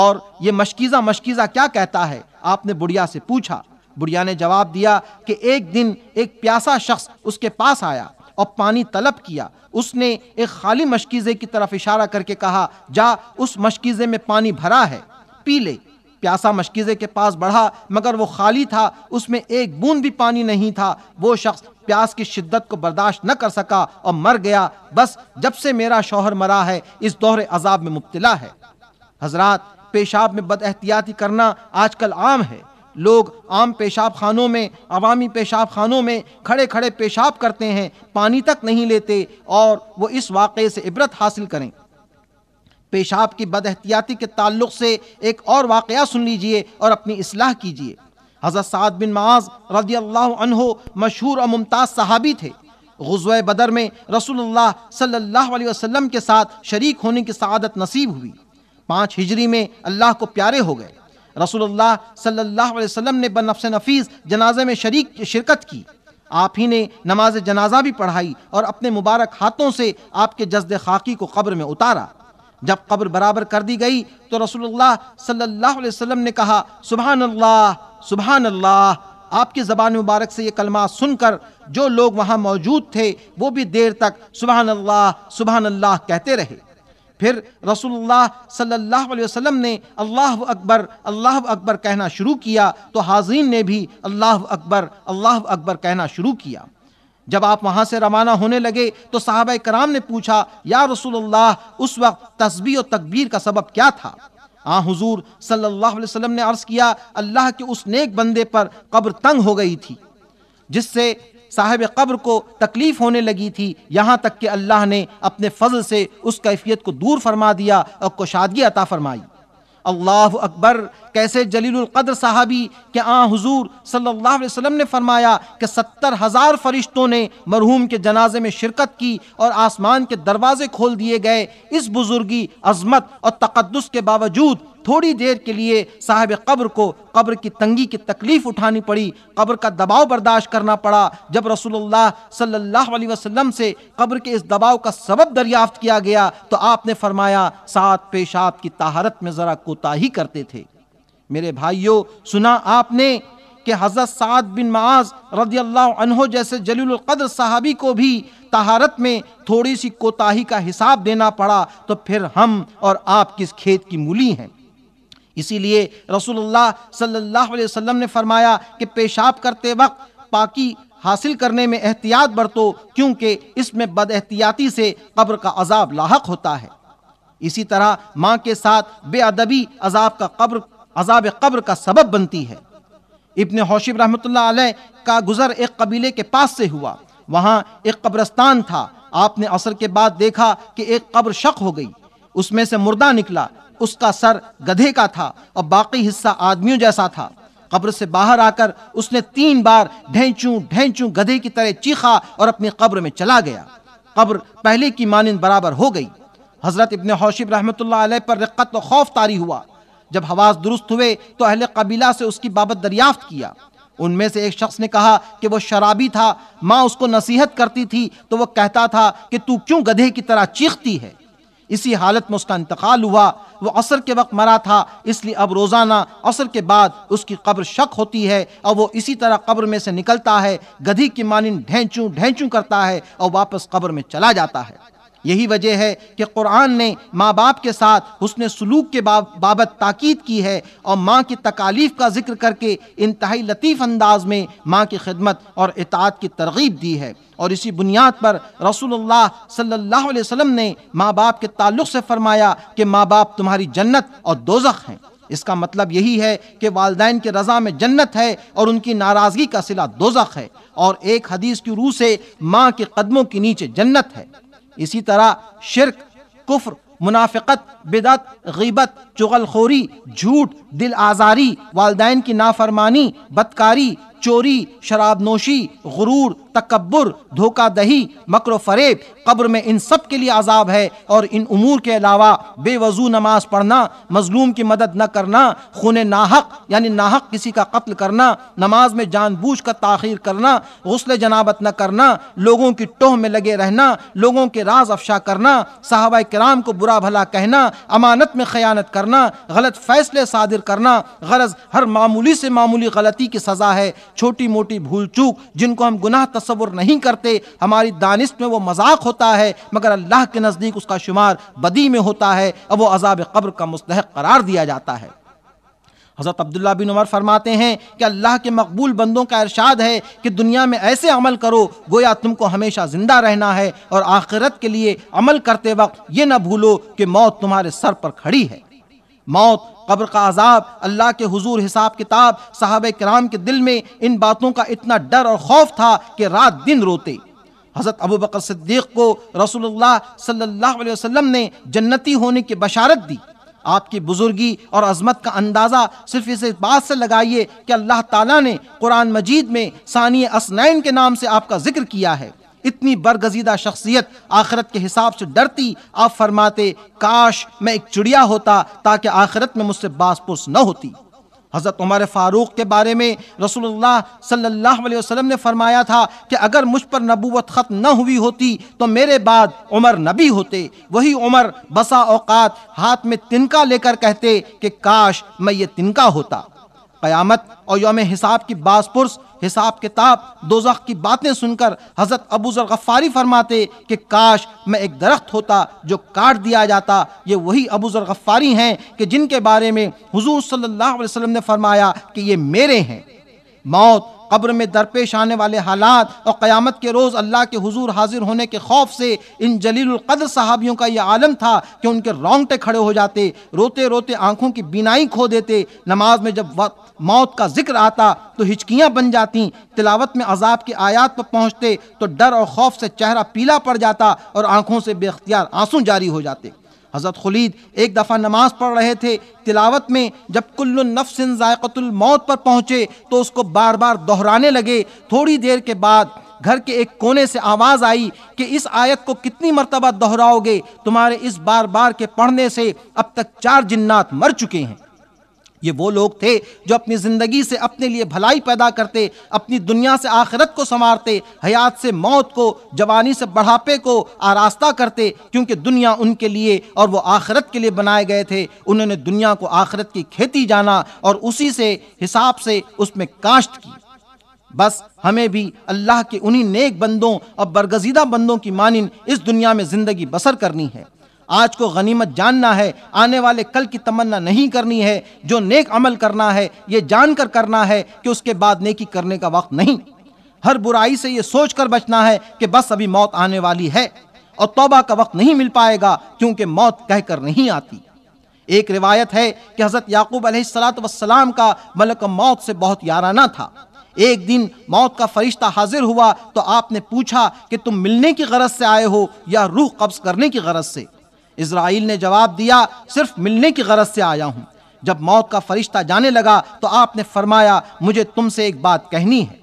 और ये मशकीज़ा मशकीज़ा क्या कहता है आपने बुढ़िया से पूछा बुढ़िया ने जवाब दिया कि एक दिन एक प्यासा शख्स उसके पास आया और पानी तलब किया उसने एक खाली मशकीज़े की तरफ इशारा करके कहा जा उस मशकीज़े में पानी भरा है पी ले प्यासा मशकीज़े के पास बढ़ा मगर वो खाली था उसमें एक बूंद भी पानी नहीं था वो शख्स प्यास की शिद्दत को बर्दाश्त न कर सका और मर गया बस जब से मेरा शौहर मरा है इस दोहरे अजाब में मुबतला है हजरात पेशाब में बद एहतियाती करना आजकल आम है लोग आम पेशाब खानों में अवामी पेशाब खानों में खड़े खड़े पेशाब करते हैं पानी तक नहीं लेते और वो इस वाक़े से इबरत हासिल करें पेशाब की बदहतियाती के ताल्लुक से एक और वाक़ सुन लीजिए और अपनी असलाह कीजिए हज़रत साद बिन माज रजी अल्लाह मशहूर और मुमताज़ सहाबी थे गज़व बदर में रसोल्ला सल्लल्लाहु अलैहि के साथ शरीक होने की सदत नसीब हुई पाँच हिजरी में अल्लाह को प्यारे हो गए रसूलुल्लाह सल्लल्लाहु अलैहि वसल्लम ने बनफ्स नफीस जनाजे में शरीक शिरकत की आप ही ने नमाज जनाजा भी पढ़ाई और अपने मुबारक हाथों से आपके जज्द खाकी को कब्र में उतारा जब कब्र बराबर कर दी गई तो रसूलुल्लाह सल्लल्लाहु अलैहि वसल्लम ने कहा सुबहान अल्लाह अल्लाह आपकी ज़बान मुबारक से ये कलमा सुनकर जो लोग वहाँ मौजूद थे वो भी देर तक सुबहान अल्लाह सुबहान अल्लाह कहते रहे फिर रसूलुल्लाह सल्लल्लाहु अलैहि वसल्लम ने अल्लाह अकबर अल्लाह अकबर कहना शुरू किया तो हाजीन ने भी अल्लाह अकबर अल्लाह अकबर कहना शुरू किया जब आप वहाँ से रवाना होने लगे तो साहब कराम ने पूछा या रसूलुल्लाह उस वक्त तस्बी और तकबीर का सबब क्या था आ हाँ हुजूर सल्लल्लाहु अलैहि वसल्लम ने अर्ज़ किया अल्लाह के उस नेक बंदे पर कब्र तंग हो गई थी जिससे साहब कब्र को तकलीफ़ होने लगी थी यहाँ तक कि अल्लाह ने अपने फजल से उस कैफियत को दूर फरमा दिया और कुशादगी अता फरमाई अल्लाह अकबर कैसे कद्र साहबी के आ हुजूर सल्लल्लाहु अलैहि वसल्लम ने फरमाया कि सत्तर हज़ार फरिश्तों ने मरहूम के जनाजे में शिरकत की और आसमान के दरवाजे खोल दिए गए इस बुज़ुर्गी अजमत और तकदस के बावजूद थोड़ी देर के लिए साहब कब्र को कब्र की तंगी की तकलीफ़ उठानी पड़ी कब्र का दबाव बर्दाश्त करना पड़ा जब रसूलुल्लाह सल्लल्लाहु अलैहि वसल्लम से कब्र के इस दबाव का सबब दरियाफ्त किया गया तो आपने फरमाया सात पेशाब की तहारत में ज़रा कोताही करते थे मेरे भाइयों सुना आपने कि हज़रत साद बिन माज रदी अल्लाह जैसे जलीलकद्र साहबी को भी तहारत में थोड़ी सी कोताही का हिसाब देना पड़ा तो फिर हम और आप किस खेत की मूली हैं इसीलिए रसूलुल्लाह सल्लल्लाहु अलैहि वसल्लम ने फरमाया कि पेशाब करते वक्त पाकि हासिल करने में एहतियात बरतो क्योंकि इसमें बद एहतियाती से कब्र का अजाब लाहक होता है इसी तरह माँ के साथ बेअदबी अजाब का कब्र अजाब कब्र का सबब बनती है इब्ने हौशिब रहमत का गुज़र एक कबीले के पास से हुआ वहाँ एक कब्रस्तान था आपने असर के बाद देखा कि एक कब्र शक हो गई उसमें से मुर्दा निकला उसका सर गधे का था और बाकी हिस्सा आदमियों जैसा था कब्र से बाहर आकर उसने तीन बार ढेंचू ढेंचू गधे की तरह चीखा और अपनी कब्र में चला गया कब्र पहले की मानंद बराबर हो गई हज़रत इबन हौशिब रहमत पर रिक्कत व खौफ तारी हुआ जब हवास दुरुस्त हुए तो अहले कबीला से उसकी बाबत दरियाफ्त किया उनमें से एक शख्स ने कहा कि वो शराबी था माँ उसको नसीहत करती थी तो वो कहता था कि तू क्यों गधे की तरह चीखती है इसी हालत में उसका इंतकाल हुआ वो असर के वक्त मरा था इसलिए अब रोज़ाना असर के बाद उसकी कब्र शक होती है और वो इसी तरह कब्र में से निकलता है गधी की मानिन ढेंचू ढेंचू करता है और वापस कब्र में चला जाता है यही वजह है कि कुरान ने माँ बाप के साथ उसने सलूक के बाबत ताकीद की है और माँ की तकालीफ का जिक्र करके इंतहाई लतीफ़ अंदाज में माँ की खिदमत और इतात की तरगीब दी है और इसी बुनियाद पर रसूलुल्लाह सल्लल्लाहु अलैहि वसल्लम ने माँ बाप के ताल्लुक़ से फरमाया कि माँ बाप तुम्हारी जन्नत और दोजख हैं इसका मतलब यही है कि वालदेन के रज़ा में जन्नत है और उनकी नाराज़गी का सिला दोजख है और एक हदीस की रूह से माँ के कदमों के नीचे जन्नत है इसी तरह शिरक कुफ्र मुनाफ़त बिदत गीबत चुगलखोरी झूठ दिल आज़ारी वालदेन की नाफरमानी बदकारी चोरी शराब नोशी गुरूर तकबर धोखा दही मकर फरेब कब्र में इन सब के लिए आज़ाब है और इन अमूर के अलावा बेवजू नमाज पढ़ना मजलूम की मदद न करना खून नाहक यानी नाहक किसी का कत्ल करना नमाज में जानबूझ कर ताखिर करना गसल जनाबत न करना लोगों की टोह में लगे रहना लोगों के राज अफशा करना साहबा कराम को बुरा भला कहना अमानत में खयानत करना करना गलत फैसले सादिर करना गरज हर मामूली से मामूली गलती की सज़ा है छोटी मोटी भूल चूक जिनको हम गुनाह तस्वुर नहीं करते हमारी दानिश में वो मजाक होता है मगर अल्लाह के नज़दीक उसका शुमार बदी में होता है अब वो अजाब कब्र का मुस्तक करार दिया जाता है हज़रत अब्दुल्ला बिन उमर फरमाते हैं कि अल्लाह के मकबूल बंदों का इरशाद है कि दुनिया में ऐसे अमल करो गोया तुमको हमेशा ज़िंदा रहना है और आखिरत के लिए अमल करते वक्त ये न भूलो कि मौत तुम्हारे सर पर खड़ी है मौत कब्र का अजाब अल्लाह के हुजूर हिसाब किताब साहब कराम के दिल में इन बातों का इतना डर और खौफ था कि रात दिन रोते हज़रत अबू बकर सिद्दीक़ को रसूलुल्लाह सल्लल्लाहु अलैहि वसल्लम ने जन्नती होने की बशारत दी आपकी बुज़ुर्गी और अजमत का अंदाज़ा सिर्फ इस बात से लगाइए कि अल्लाह ताला ने कुरान मजीद में सानी असनैन के नाम से आपका जिक्र किया है इतनी बरगजीदा शख्सियत आखिरत के हिसाब से डरती आप फरमाते काश मैं एक चिड़िया होता ताकि आखिरत में मुझसे बासपुस न होती हज़रत उमर फ़ारूक के बारे में रसूलुल्लाह सल्लल्लाहु अलैहि वसल्लम ने फरमाया था कि अगर मुझ पर नबूवत ख़त्म न हुई होती तो मेरे बाद उमर नबी होते वही उमर बसा औकात हाथ में तिनका लेकर कहते कि काश मैं ये तिनका होता क़यामत और योम हिसाब की बासपुरस हिसाब किताब दोजख की बातें सुनकर हज़रत जर गफ़ारी फरमाते कि काश मैं एक दरख्त होता जो काट दिया जाता ये वही अबूज़र गफ़ारी हैं कि जिनके बारे में हुजूर सल्लल्लाहु अलैहि वसल्लम ने फरमाया कि ये मेरे हैं मौत कब्र में दरपेश आने वाले हालात और क्यामत के रोज़ अल्लाह के हजूर हाजिर होने के खौफ से इन जलीलकद सहाबियों का यह आलम था कि उनके रोंगटे खड़े हो जाते रोते रोते आंखों की बीनाई खो देते नमाज में जब वक्त मौत का जिक्र आता तो हिचकियाँ बन जाती तिलावत में अजाब की आयात पर पहुँचते तो डर और खौफ से चेहरा पीला पड़ जाता और आंखों से बेख्तियार आंसू जारी हो जाते हज़रत खुलीद एक दफ़ा नमाज पढ़ रहे थे तिलावत में जब कुल्लु नफ्सिन जायकतुल मौत पर पहुँचे तो उसको बार बार दोहराने लगे थोड़ी देर के बाद घर के एक कोने से आवाज़ आई कि इस आयत को कितनी मरतबा दोहराओगे तुम्हारे इस बार बार के पढ़ने से अब तक चार जिन्नात मर चुके हैं ये वो लोग थे जो अपनी ज़िंदगी से अपने लिए भलाई पैदा करते अपनी दुनिया से आखिरत को संवारते हयात से मौत को जवानी से बढ़ापे को आरास्ता करते क्योंकि दुनिया उनके लिए और वो आखिरत के लिए बनाए गए थे उन्होंने दुनिया को आखिरत की खेती जाना और उसी से हिसाब से उसमें काश्त की बस हमें भी अल्लाह के उन्हीं नेक बंदों और बरगजीदा बंदों की मानिन इस दुनिया में ज़िंदगी बसर करनी है आज को गनीमत जानना है आने वाले कल की तमन्ना नहीं करनी है जो नेक अमल करना है ये जानकर करना है कि उसके बाद नेकी करने का वक्त नहीं हर बुराई से ये सोच कर बचना है कि बस अभी मौत आने वाली है और तोबा का वक्त नहीं मिल पाएगा क्योंकि मौत कहकर नहीं आती एक रिवायत है कि हज़रत याकूब अलैहिस्सलाम का मलक मौत से बहुत याराना था एक दिन मौत का फरिश्ता हाजिर हुआ तो आपने पूछा कि तुम मिलने की गरज से आए हो या रूह कब्ज करने की गरज से इसराइल ने जवाब दिया सिर्फ मिलने की गरज से आया हूँ जब मौत का फरिश्ता जाने लगा तो आपने फरमाया मुझे तुमसे एक बात कहनी है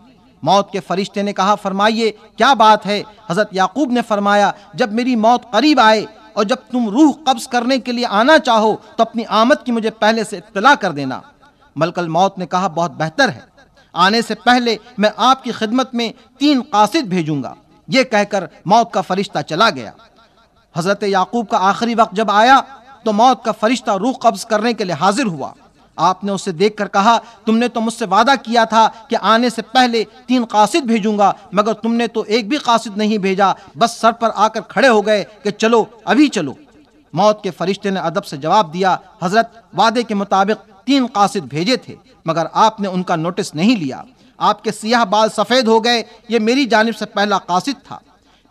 मौत के फरिश्ते ने कहा फरमाइए क्या बात है हज़रत याकूब ने फरमाया जब मेरी मौत करीब आए और जब तुम रूह कब्ज़ करने के लिए आना चाहो तो अपनी आमद की मुझे पहले से इतला कर देना मलकल मौत ने कहा बहुत बेहतर है आने से पहले मैं आपकी खिदमत में तीन कासिद भेजूंगा ये कहकर मौत का फरिश्ता चला गया हज़रत याकूब का आखिरी वक्त जब आया तो मौत का फरिश्ता रूह कब्ज़ करने के लिए हाजिर हुआ आपने उसे देखकर कहा तुमने तो मुझसे वादा किया था कि आने से पहले तीन कासिद भेजूंगा मगर तुमने तो एक भी कासिद नहीं भेजा बस सर पर आकर खड़े हो गए कि चलो अभी चलो मौत के फरिश्ते ने अदब से जवाब दिया हजरत वादे के मुताबिक तीन कासिद भेजे थे मगर आपने उनका नोटिस नहीं लिया आपके सियाह बाल सफ़ेद हो गए ये मेरी जानब से पहला कासिद था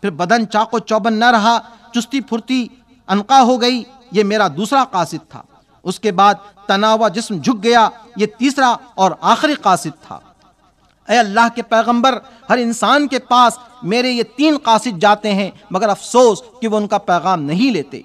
फिर बदन चाको चौबन न रहा चुस्ती फुर्ती अनका हो गई ये मेरा दूसरा कासिद था उसके बाद तनावा जिस्म झुक गया ये तीसरा और आखिरी कासिद था अः अल्लाह के पैगंबर हर इंसान के पास मेरे ये तीन कासिद जाते हैं मगर अफसोस कि वो उनका पैगाम नहीं लेते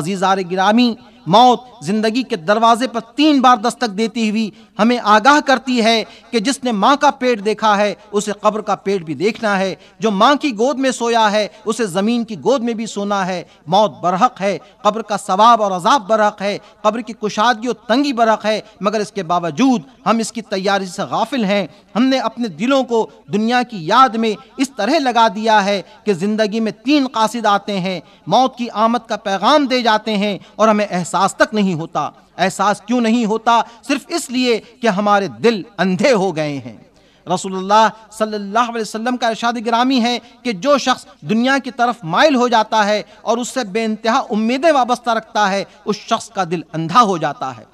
अजीज़ार गिरामी मौत जिंदगी के दरवाजे पर तीन बार दस्तक देती हुई हमें आगाह करती है कि जिसने माँ का पेट देखा है उसे कब्र का पेट भी देखना है जो माँ की गोद में सोया है उसे ज़मीन की गोद में भी सोना है मौत बरहक है कब्र का सवाब और अजाब बरहक है कब्र की कुशादगी और तंगी बरहक है मगर इसके बावजूद हम इसकी तैयारी से गाफिल हैं हमने अपने दिलों को दुनिया की याद में इस तरह लगा दिया है कि ज़िंदगी में तीन कासिद आते हैं मौत की आमद का पैगाम दे जाते हैं और हमें एहसास एहसास तक नहीं होता एहसास क्यों नहीं होता सिर्फ इसलिए कि हमारे दिल अंधे हो गए हैं रसूलुल्लाह सल्लल्लाहु अलैहि वसल्लम का इरशाद ग्रामी है कि जो शख्स दुनिया की तरफ माइल हो जाता है और उससे बेानतहा उम्मीदें वाबस्ता रखता है उस शख्स का दिल अंधा हो जाता है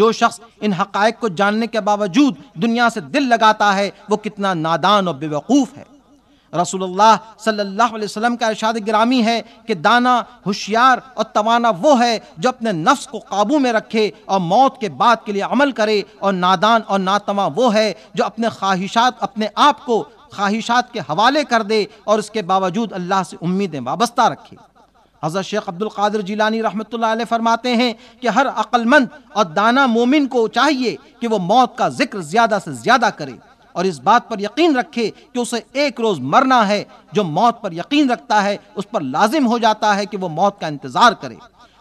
जो शख्स इन हक़ को जानने के बावजूद दुनिया से दिल लगाता है वो कितना नादान और बेवकूफ़ है रसूलुल्लाह सल्लल्लाहु अलैहि वसल्लम का इरशाद गिरामी है कि दाना होशियार और तवाना वो है जो अपने नफ्स को काबू में रखे और मौत के बाद के लिए अमल करे और नादान और नातवा वो है जो अपने ख्वाहिशात अपने आप को ख्वाहिशात के हवाले कर दे और उसके बावजूद अल्लाह से उम्मीदें वाबस्ता रखे हज़रत शेख अब्दुल कादिर जिलानी रहमत फरमाते हैं कि हर अक्लमंद और दाना मोमिन को चाहिए कि वह मौत का जिक्र ज़्यादा से ज़्यादा करे और इस बात पर यकीन रखे कि उसे एक रोज़ मरना है जो मौत पर यकीन रखता है उस पर लाजिम हो जाता है कि वो मौत का इंतज़ार करे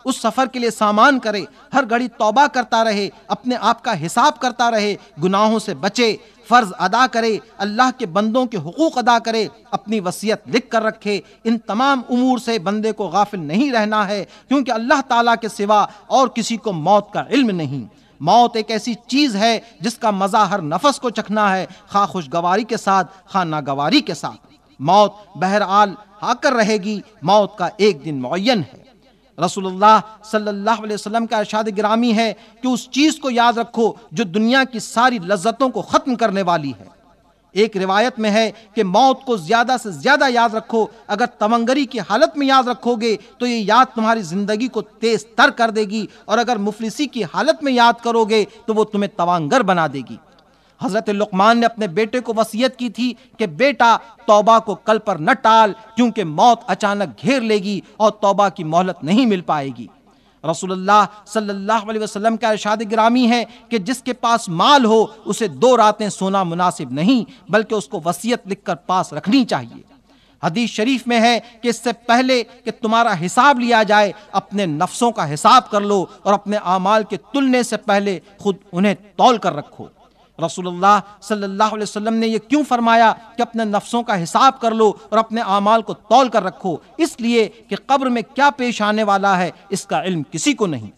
उस सफ़र के लिए सामान करे हर घड़ी तोबा करता रहे अपने आप का हिसाब करता रहे गुनाहों से बचे फ़र्ज़ अदा करे अल्लाह के बंदों के हकूक़ अदा करे अपनी वसीयत लिख कर रखे इन तमाम उमूर से बंदे को गाफिल नहीं रहना है क्योंकि अल्लाह ताला के सिवा और किसी को मौत का इल्म नहीं मौत एक ऐसी चीज़ है जिसका मज़ा हर नफस को चखना है खा खुशगवारी के साथ खा नागवारी के साथ मौत बहरहाल आकर रहेगी मौत का एक दिन मुन है रसूलुल्लाह सल्लल्लाहु अलैहि वसल्लम का अरशाद ग्रामी है कि उस चीज़ को याद रखो जो दुनिया की सारी लज्जतों को ख़त्म करने वाली है एक रिवायत में है कि मौत को ज्यादा से ज्यादा याद रखो अगर तमंगरी की हालत में याद रखोगे तो ये याद तुम्हारी जिंदगी को तेज तर कर देगी और अगर मुफलिसी की हालत में याद करोगे तो वो तुम्हें तवांगर बना देगी हज़रत लुकमान ने अपने बेटे को वसीयत की थी कि बेटा तौबा को कल पर न टाल क्योंकि मौत अचानक घेर लेगी और तौबा की मोहलत नहीं मिल पाएगी रसोल्ला सल्ला वसलम का इरशाद ग्रामी है कि जिसके पास माल हो उसे दो रातें सोना मुनासिब नहीं बल्कि उसको वसीयत लिखकर पास रखनी चाहिए हदीस शरीफ में है कि इससे पहले कि तुम्हारा हिसाब लिया जाए अपने नफ्सों का हिसाब कर लो और अपने आमाल के तुलने से पहले खुद उन्हें तोल कर रखो रसूलुल्लाह सल्लल्लाहु अलैहि वसल्लम ने यह क्यों फरमाया कि अपने नफ्सों का हिसाब कर लो और अपने अमाल को तौल कर रखो इसलिए कि कब्र में क्या पेश आने वाला है इसका इल्म किसी को नहीं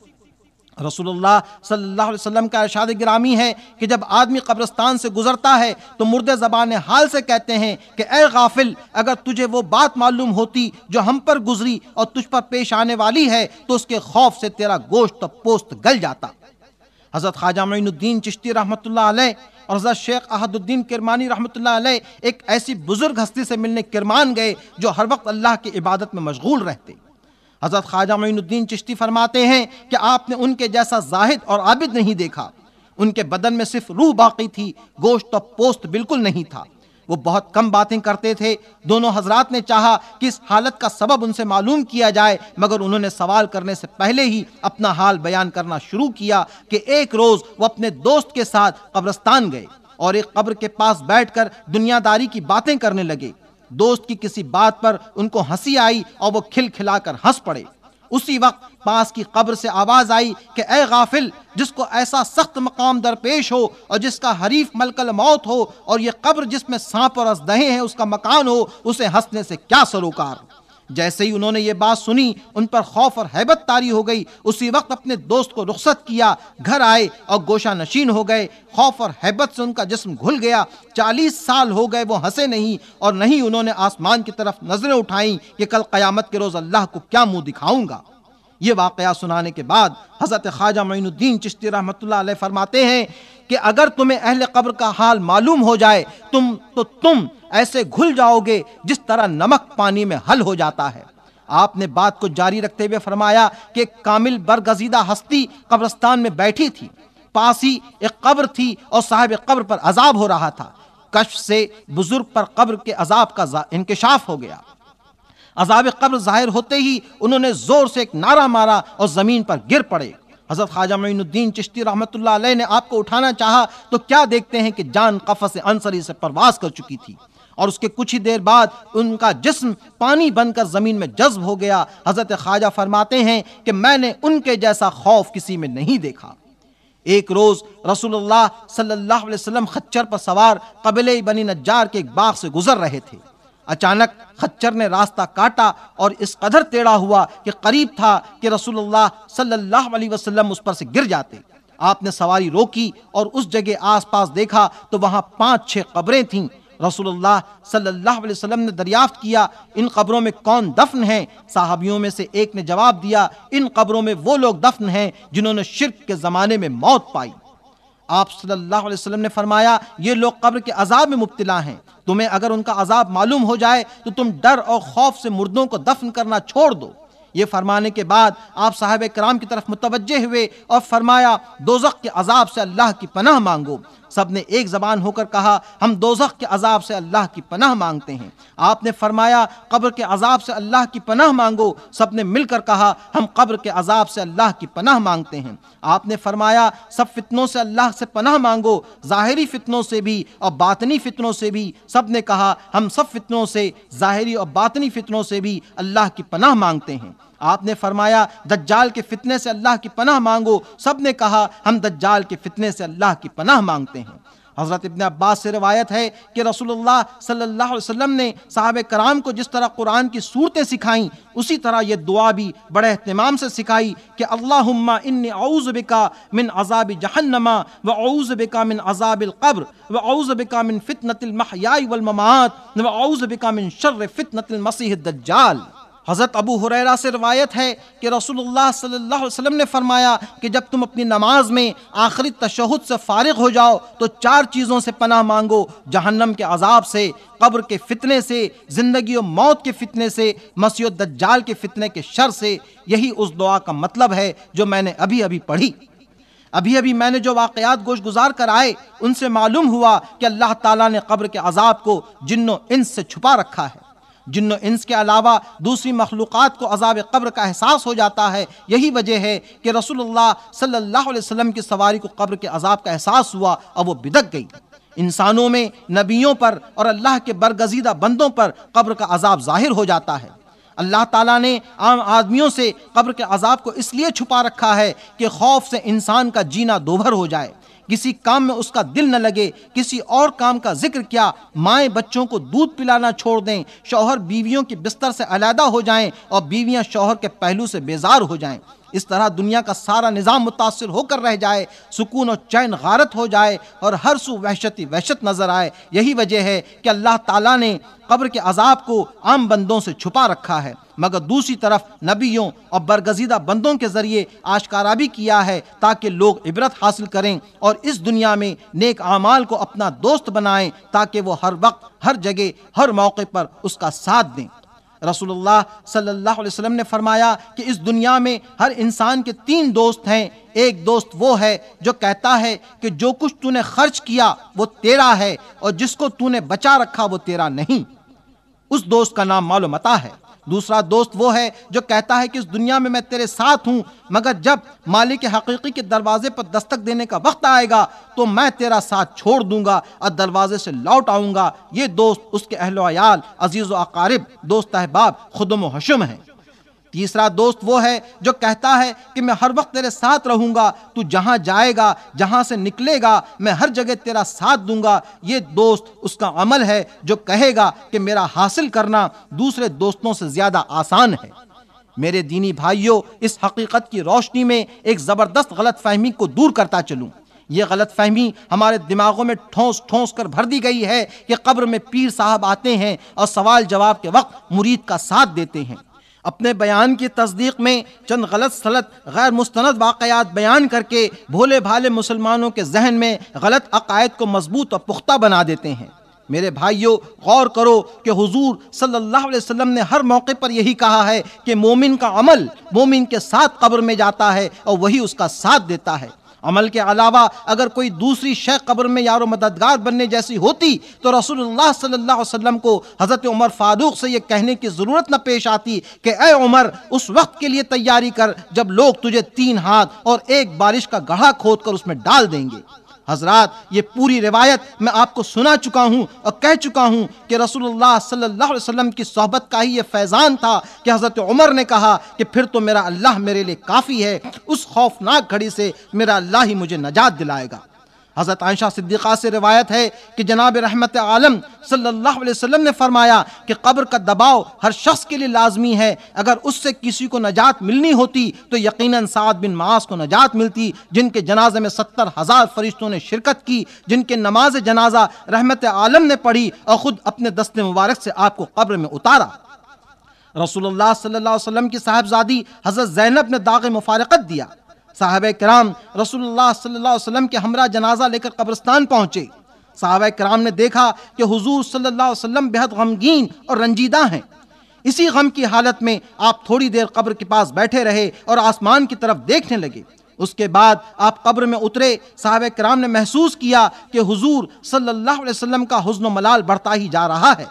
रसूलुल्लाह सल्लल्लाहु अलैहि वसल्लम का इरशाद गिरामी है कि जब आदमी कब्रस्तान से गुजरता है तो मुर्दे ज़बान हाल से कहते हैं कि ए गाफिल अगर तुझे वो बात मालूम होती जो हम पर गुजरी और तुझ पर पेश आने वाली है तो उसके खौफ से तेरा गोश्त पोस्त गल जाता हज़रत ख्वाजा मीनुद्दीन चिश्ती रहमत और हज़रत शेख अहदुद्दीन किरमानी रहमत एक ऐसी बुज़ुर्ग हस्ती से मिलने किरमान गए जो हर वक्त अल्लाह की इबादत में मशगूल रहते हज़रत ख्वाजा मঈनुद्दीन चिश्ती फरमाते हैं कि आपने उनके जैसा जाहिद और आबिद नहीं देखा उनके बदन में सिर्फ रूह बाकी थी गोश्त और पोस्त बिल्कुल नहीं था वो बहुत कम बातें करते थे दोनों हजरात ने चाहा कि इस हालत का सबब उनसे मालूम किया जाए मगर उन्होंने सवाल करने से पहले ही अपना हाल बयान करना शुरू किया कि एक रोज़ वो अपने दोस्त के साथ कब्रस्तान गए और एक कब्र के पास बैठकर दुनियादारी की बातें करने लगे दोस्त की किसी बात पर उनको हंसी आई और वो खिलखिलाकर हंस पड़े उसी वक्त पास की कब्र से आवाज़ आई कि ए गाफिल जिसको ऐसा सख्त मकाम दरपेश हो और जिसका हरीफ मलकल मौत हो और ये कब्र जिसमें सांप और असदहें हैं उसका मकान हो उसे हंसने से क्या सरोकार जैसे ही उन्होंने ये बात सुनी उन पर खौफ और हैबत तारी हो गई उसी वक्त अपने दोस्त को रुख्सत किया घर आए और गोशा नशीन हो गए खौफ और हैबत से उनका जिस्म घुल गया चालीस साल हो गए वो हंसे नहीं और नहीं उन्होंने आसमान की तरफ नजरें उठाई कि कल क़यामत के रोज़ अल्लाह को क्या मुँह दिखाऊंगा ये वाक़ सुनाने के बाद हज़रत ख्वाजा मीनुद्दीन चिश्ती रहमत फरमाते हैं कि अगर तुम्हें अहल कब्र का हाल मालूम हो जाए तुम तो तुम ऐसे घुल जाओगे जिस तरह नमक पानी में हल हो जाता है आपने बात को जारी रखते हुए फरमाया कि कामिल बरगजीदा हस्ती कब्रस्तान में बैठी थी पास ही एक कब्र थी और साहब कब्र पर अजाब हो रहा था कश से बुजुर्ग पर कब्र के अजाब का इंकशाफ हो गया अजाब कब्र जाहिर होते ही उन्होंने जोर से एक नारा मारा और जमीन पर गिर पड़े हज़रत ख्वाजा मीनुद्दीन चिश्ती रहमत ने आपको उठाना चाहा तो क्या देखते हैं कि जान कफस अंसरी से परवास कर चुकी थी और उसके कुछ ही देर बाद उनका जिस्म पानी बनकर ज़मीन में जज्ब हो गया हज़रत ख्वाजा फरमाते हैं कि मैंने उनके जैसा खौफ किसी में नहीं देखा एक रोज़ रसूलुल्लाह सल्लल्लाहु अलैहि वसल्लम खच्चर पर सवार कबीले बनी नज्जार के एक बाग से गुजर रहे थे अचानक खच्चर ने रास्ता काटा और इस कदर टेढ़ा हुआ कि करीब था कि रसूलुल्लाह सल्लल्लाहु अलैहि वसल्लम उस पर से गिर जाते आपने सवारी रोकी और उस जगह आसपास देखा तो वहाँ पाँच छः कब्रें थीं रसूलुल्लाह सल्लल्लाहु अलैहि वसल्लम ने दरियाफ्त किया इन कब्रों में कौन दफन है साहबियों में से एक ने जवाब दिया इन कब्रों में वो लोग दफन हैं जिन्होंने शिरक के ज़माने में मौत पाई आप सल्लल्लाहु अलैहि वसल्लम ने फरमाया ये लोग कब्र के अजाब में मुब्तला हैं तुम्हें अगर उनका अजाब मालूम हो जाए तो तुम डर और खौफ से मुर्दों को दफन करना छोड़ दो ये फरमाने के बाद आप साहब कराम की तरफ मुतवजह हुए और फरमाया दोजक के अजाब से अल्लाह की पनाह मांगो सबने एक जबान होकर कहा हम दोजख के अजाब से अल्लाह की पनाह मांगते हैं आपने फरमाया कब्र के अजाब से अल्लाह की पनाह मांगो सबने मिलकर कहा हम कब्र के अजाब से अल्लाह की पनाह मांगते हैं आपने फरमाया सब फितनों से अल्लाह से पनाह मांगो ज़ाहरी फितनों से भी और बातनी फितनों से भी सब ने कहा हम सब फितनों से ज़ाहरी और बातनी फितनों से भी अल्लाह की पनाह मांगते हैं आपने फरमाया दज्जाल के फितने से अल्लाह की पनाह मांगो सब ने कहा हम दज्जाल के फितने से अल्लाह की पनाह मांगते हैं हज़रत इबन अब्बास से रवायत है कि रसूलुल्लाह सल्लल्लाहु अलैहि वसल्लम ने साहब कराम को जिस तरह कुरान की सूरतें सिखाईं उसी तरह ये दुआ भी बड़े अहतमाम से सिखाई कि अल्लाहुम्मा इन्नी औज़बिका मिन अजाब जहन्नमा व औज़बिका मिन अजाब कब्र व औज़बिका मिन फितनतिल महयाई वल ममात व औज़बिका मिन शर्र फितनतिल मसीह दज्जाल हज़रत अबू हुरैरा से रवायत है कि रसूलुल्लाह सल्लल्लाहु अलैहि वसल्लम ने फरमाया कि जब तुम अपनी नमाज में आखिरी तशहद से फारग हो जाओ तो चार चीज़ों से पनाह मांगो जहन्नम के अजाब से कब्र के फितने से ज़िंदगी और मौत के फितने से मसीह दज्जाल के फितने के शर से यही उस दुआ का मतलब है जो मैंने अभी अभी पढ़ी अभी अभी मैंने जो वाक़ात गोश गुजार कर आए उनसे मालूम हुआ कि अल्लाह ताला ने कब्र के अजाब को जिन्नों इन से छुपा रखा है जिन इंस के अलावा दूसरी मखलूक़ात को अजाब कब्र का एहसास हो जाता है यही वजह है कि रसोल्ला सल्लल्लाहु अलैहि की सवारी को कब्र के अजाब का एहसास हुआ और वह बिदक गई इंसानों में नबियों पर और अल्लाह के बरगजीदा बंदों पर कब्र का अजाब जाहिर हो जाता है अल्लाह ताला ने आम आदमियों से कब्र के अजाब को इसलिए छुपा रखा है कि खौफ से इंसान का जीना दोभर हो जाए किसी काम में उसका दिल न लगे किसी और काम का जिक्र किया माएँ बच्चों को दूध पिलाना छोड़ दें शौहर बीवियों के बिस्तर से अलहदा हो जाएं और बीवियां शौहर के पहलू से बेजार हो जाएं इस तरह दुनिया का सारा निज़ाम मुतासर होकर रह जाए सुकून और चैन गारत हो जाए और हर सू वहशत वहशत नज़र आए यही वजह है कि अल्लाह ताला ने कब्र के अजाब को आम बंदों से छुपा रखा है मगर दूसरी तरफ नबियों और बरगजीदा बंदों के ज़रिए आशकारा भी किया है ताकि लोग इबरत हासिल करें और इस दुनिया में नेक आमाल को अपना दोस्त बनाएं ताकि वो हर वक्त हर जगह हर मौके पर उसका साथ दें रसूलुल्लाह सल्लल्लाहु अलैहि वसल्लम ने फरमाया कि इस दुनिया में हर इंसान के तीन दोस्त हैं एक दोस्त वो है जो कहता है कि जो कुछ तूने खर्च किया वो तेरा है और जिसको तूने बचा रखा वो तेरा नहीं उस दोस्त का नाम मालूमता है दूसरा दोस्त वो है जो कहता है कि इस दुनिया में मैं तेरे साथ हूँ मगर जब मालिक हकीकी के दरवाजे पर दस्तक देने का वक्त आएगा तो मैं तेरा साथ छोड़ दूंगा और दरवाजे से लौट आऊँगा ये दोस्त उसके अहलोयाल अजीज़ अजीज़ अकारिब दोस्त अहबाब खुदम हशम है तीसरा दोस्त वो है जो कहता है कि मैं हर वक्त तेरे साथ रहूंगा तू जहां जाएगा जहां से निकलेगा मैं हर जगह तेरा साथ दूंगा ये दोस्त उसका अमल है जो कहेगा कि मेरा हासिल करना दूसरे दोस्तों से ज्यादा आसान है मेरे दीनी भाइयों इस हकीकत की रोशनी में एक ज़बरदस्त गलत फहमी को दूर करता चलूँ ये गलत फहमी हमारे दिमागों में ठोंस ठोंस कर भर दी गई है कि कब्र में पीर साहब आते हैं और सवाल जवाब के वक्त मुरीद का साथ देते हैं अपने बयान की तस्दीक में चंद गलत सलत गैर मुस्ंद वाक़ात बयान करके भोले भाले मुसलमानों के जहन में गलत अकायद को मजबूत और पुख्ता बना देते हैं मेरे भाइयों गौर करो कि हुजूर सल्लल्लाहु अलैहि वसल्लम ने हर मौके पर यही कहा है कि मोमिन का अमल मोमिन के साथ कब्र में जाता है और वही उसका साथ देता है अमल के अलावा अगर कोई दूसरी शय कब्र में यार मददगार बनने जैसी होती तो रसूलुल्लाह सल्लल्लाहु अलैहि वसल्लम को हज़रत उमर फारूक से यह कहने की ज़रूरत न पेश आती कि ए उमर उस वक्त के लिए तैयारी कर जब लोग तुझे तीन हाथ और एक बारिश का गढ़ा खोद कर उसमें डाल देंगे हजरत ये पूरी रिवायत मैं आपको सुना चुका हूँ और कह चुका हूँ कि रसूलुल्लाह सल्लल्लाहु अलैहि वसल्लम की सोहबत का ही ये फैज़ान था कि हज़रत उमर ने कहा कि फिर तो मेरा अल्लाह मेरे लिए काफ़ी है उस खौफनाक घड़ी से मेरा अल्लाह ही मुझे नजात दिलाएगा हज़रत आयशा सिद्दीक़ा से रिवायत है कि जनाब रहमत आलम सल्लल्लाहु अलैहि वसल्लम ने फरमाया कि कब्र का दबाव हर शख्स के लिए लाजमी है अगर उससे किसी को नजात मिलनी होती तो यकीनन साद बिन मास को नजात मिलती जिनके जनाजे में सत्तर हज़ार फरिश्तों ने शिरकत की जिनके नमाज जनाजा रहमत आलम ने पढ़ी और ख़ुद अपने दस्ते मुबारक से आपको कब्र में उतारा रसूलुल्लाह सल्लल्लाहु अलैहि वसल्लम की साहबजादी हज़रत ज़ैनब ने दाग मुफारकत दिया साहब कराम रसोल्ला वसम के हमरा जनाजा लेकर कब्रस्तान पहुँचे साहब कराम ने देखा कि हज़ूर सल्ला वसलम बेहद गमगीन और रंजीदा हैं इसी गम की हालत में आप थोड़ी देर कब्र के पास बैठे रहे और आसमान की तरफ देखने लगे उसके बाद आप कब्र में उतरे साहब कराम ने महसूस किया कि हजूर सल्ला वसलम का का व मलाल बढ़ता ही जा रहा है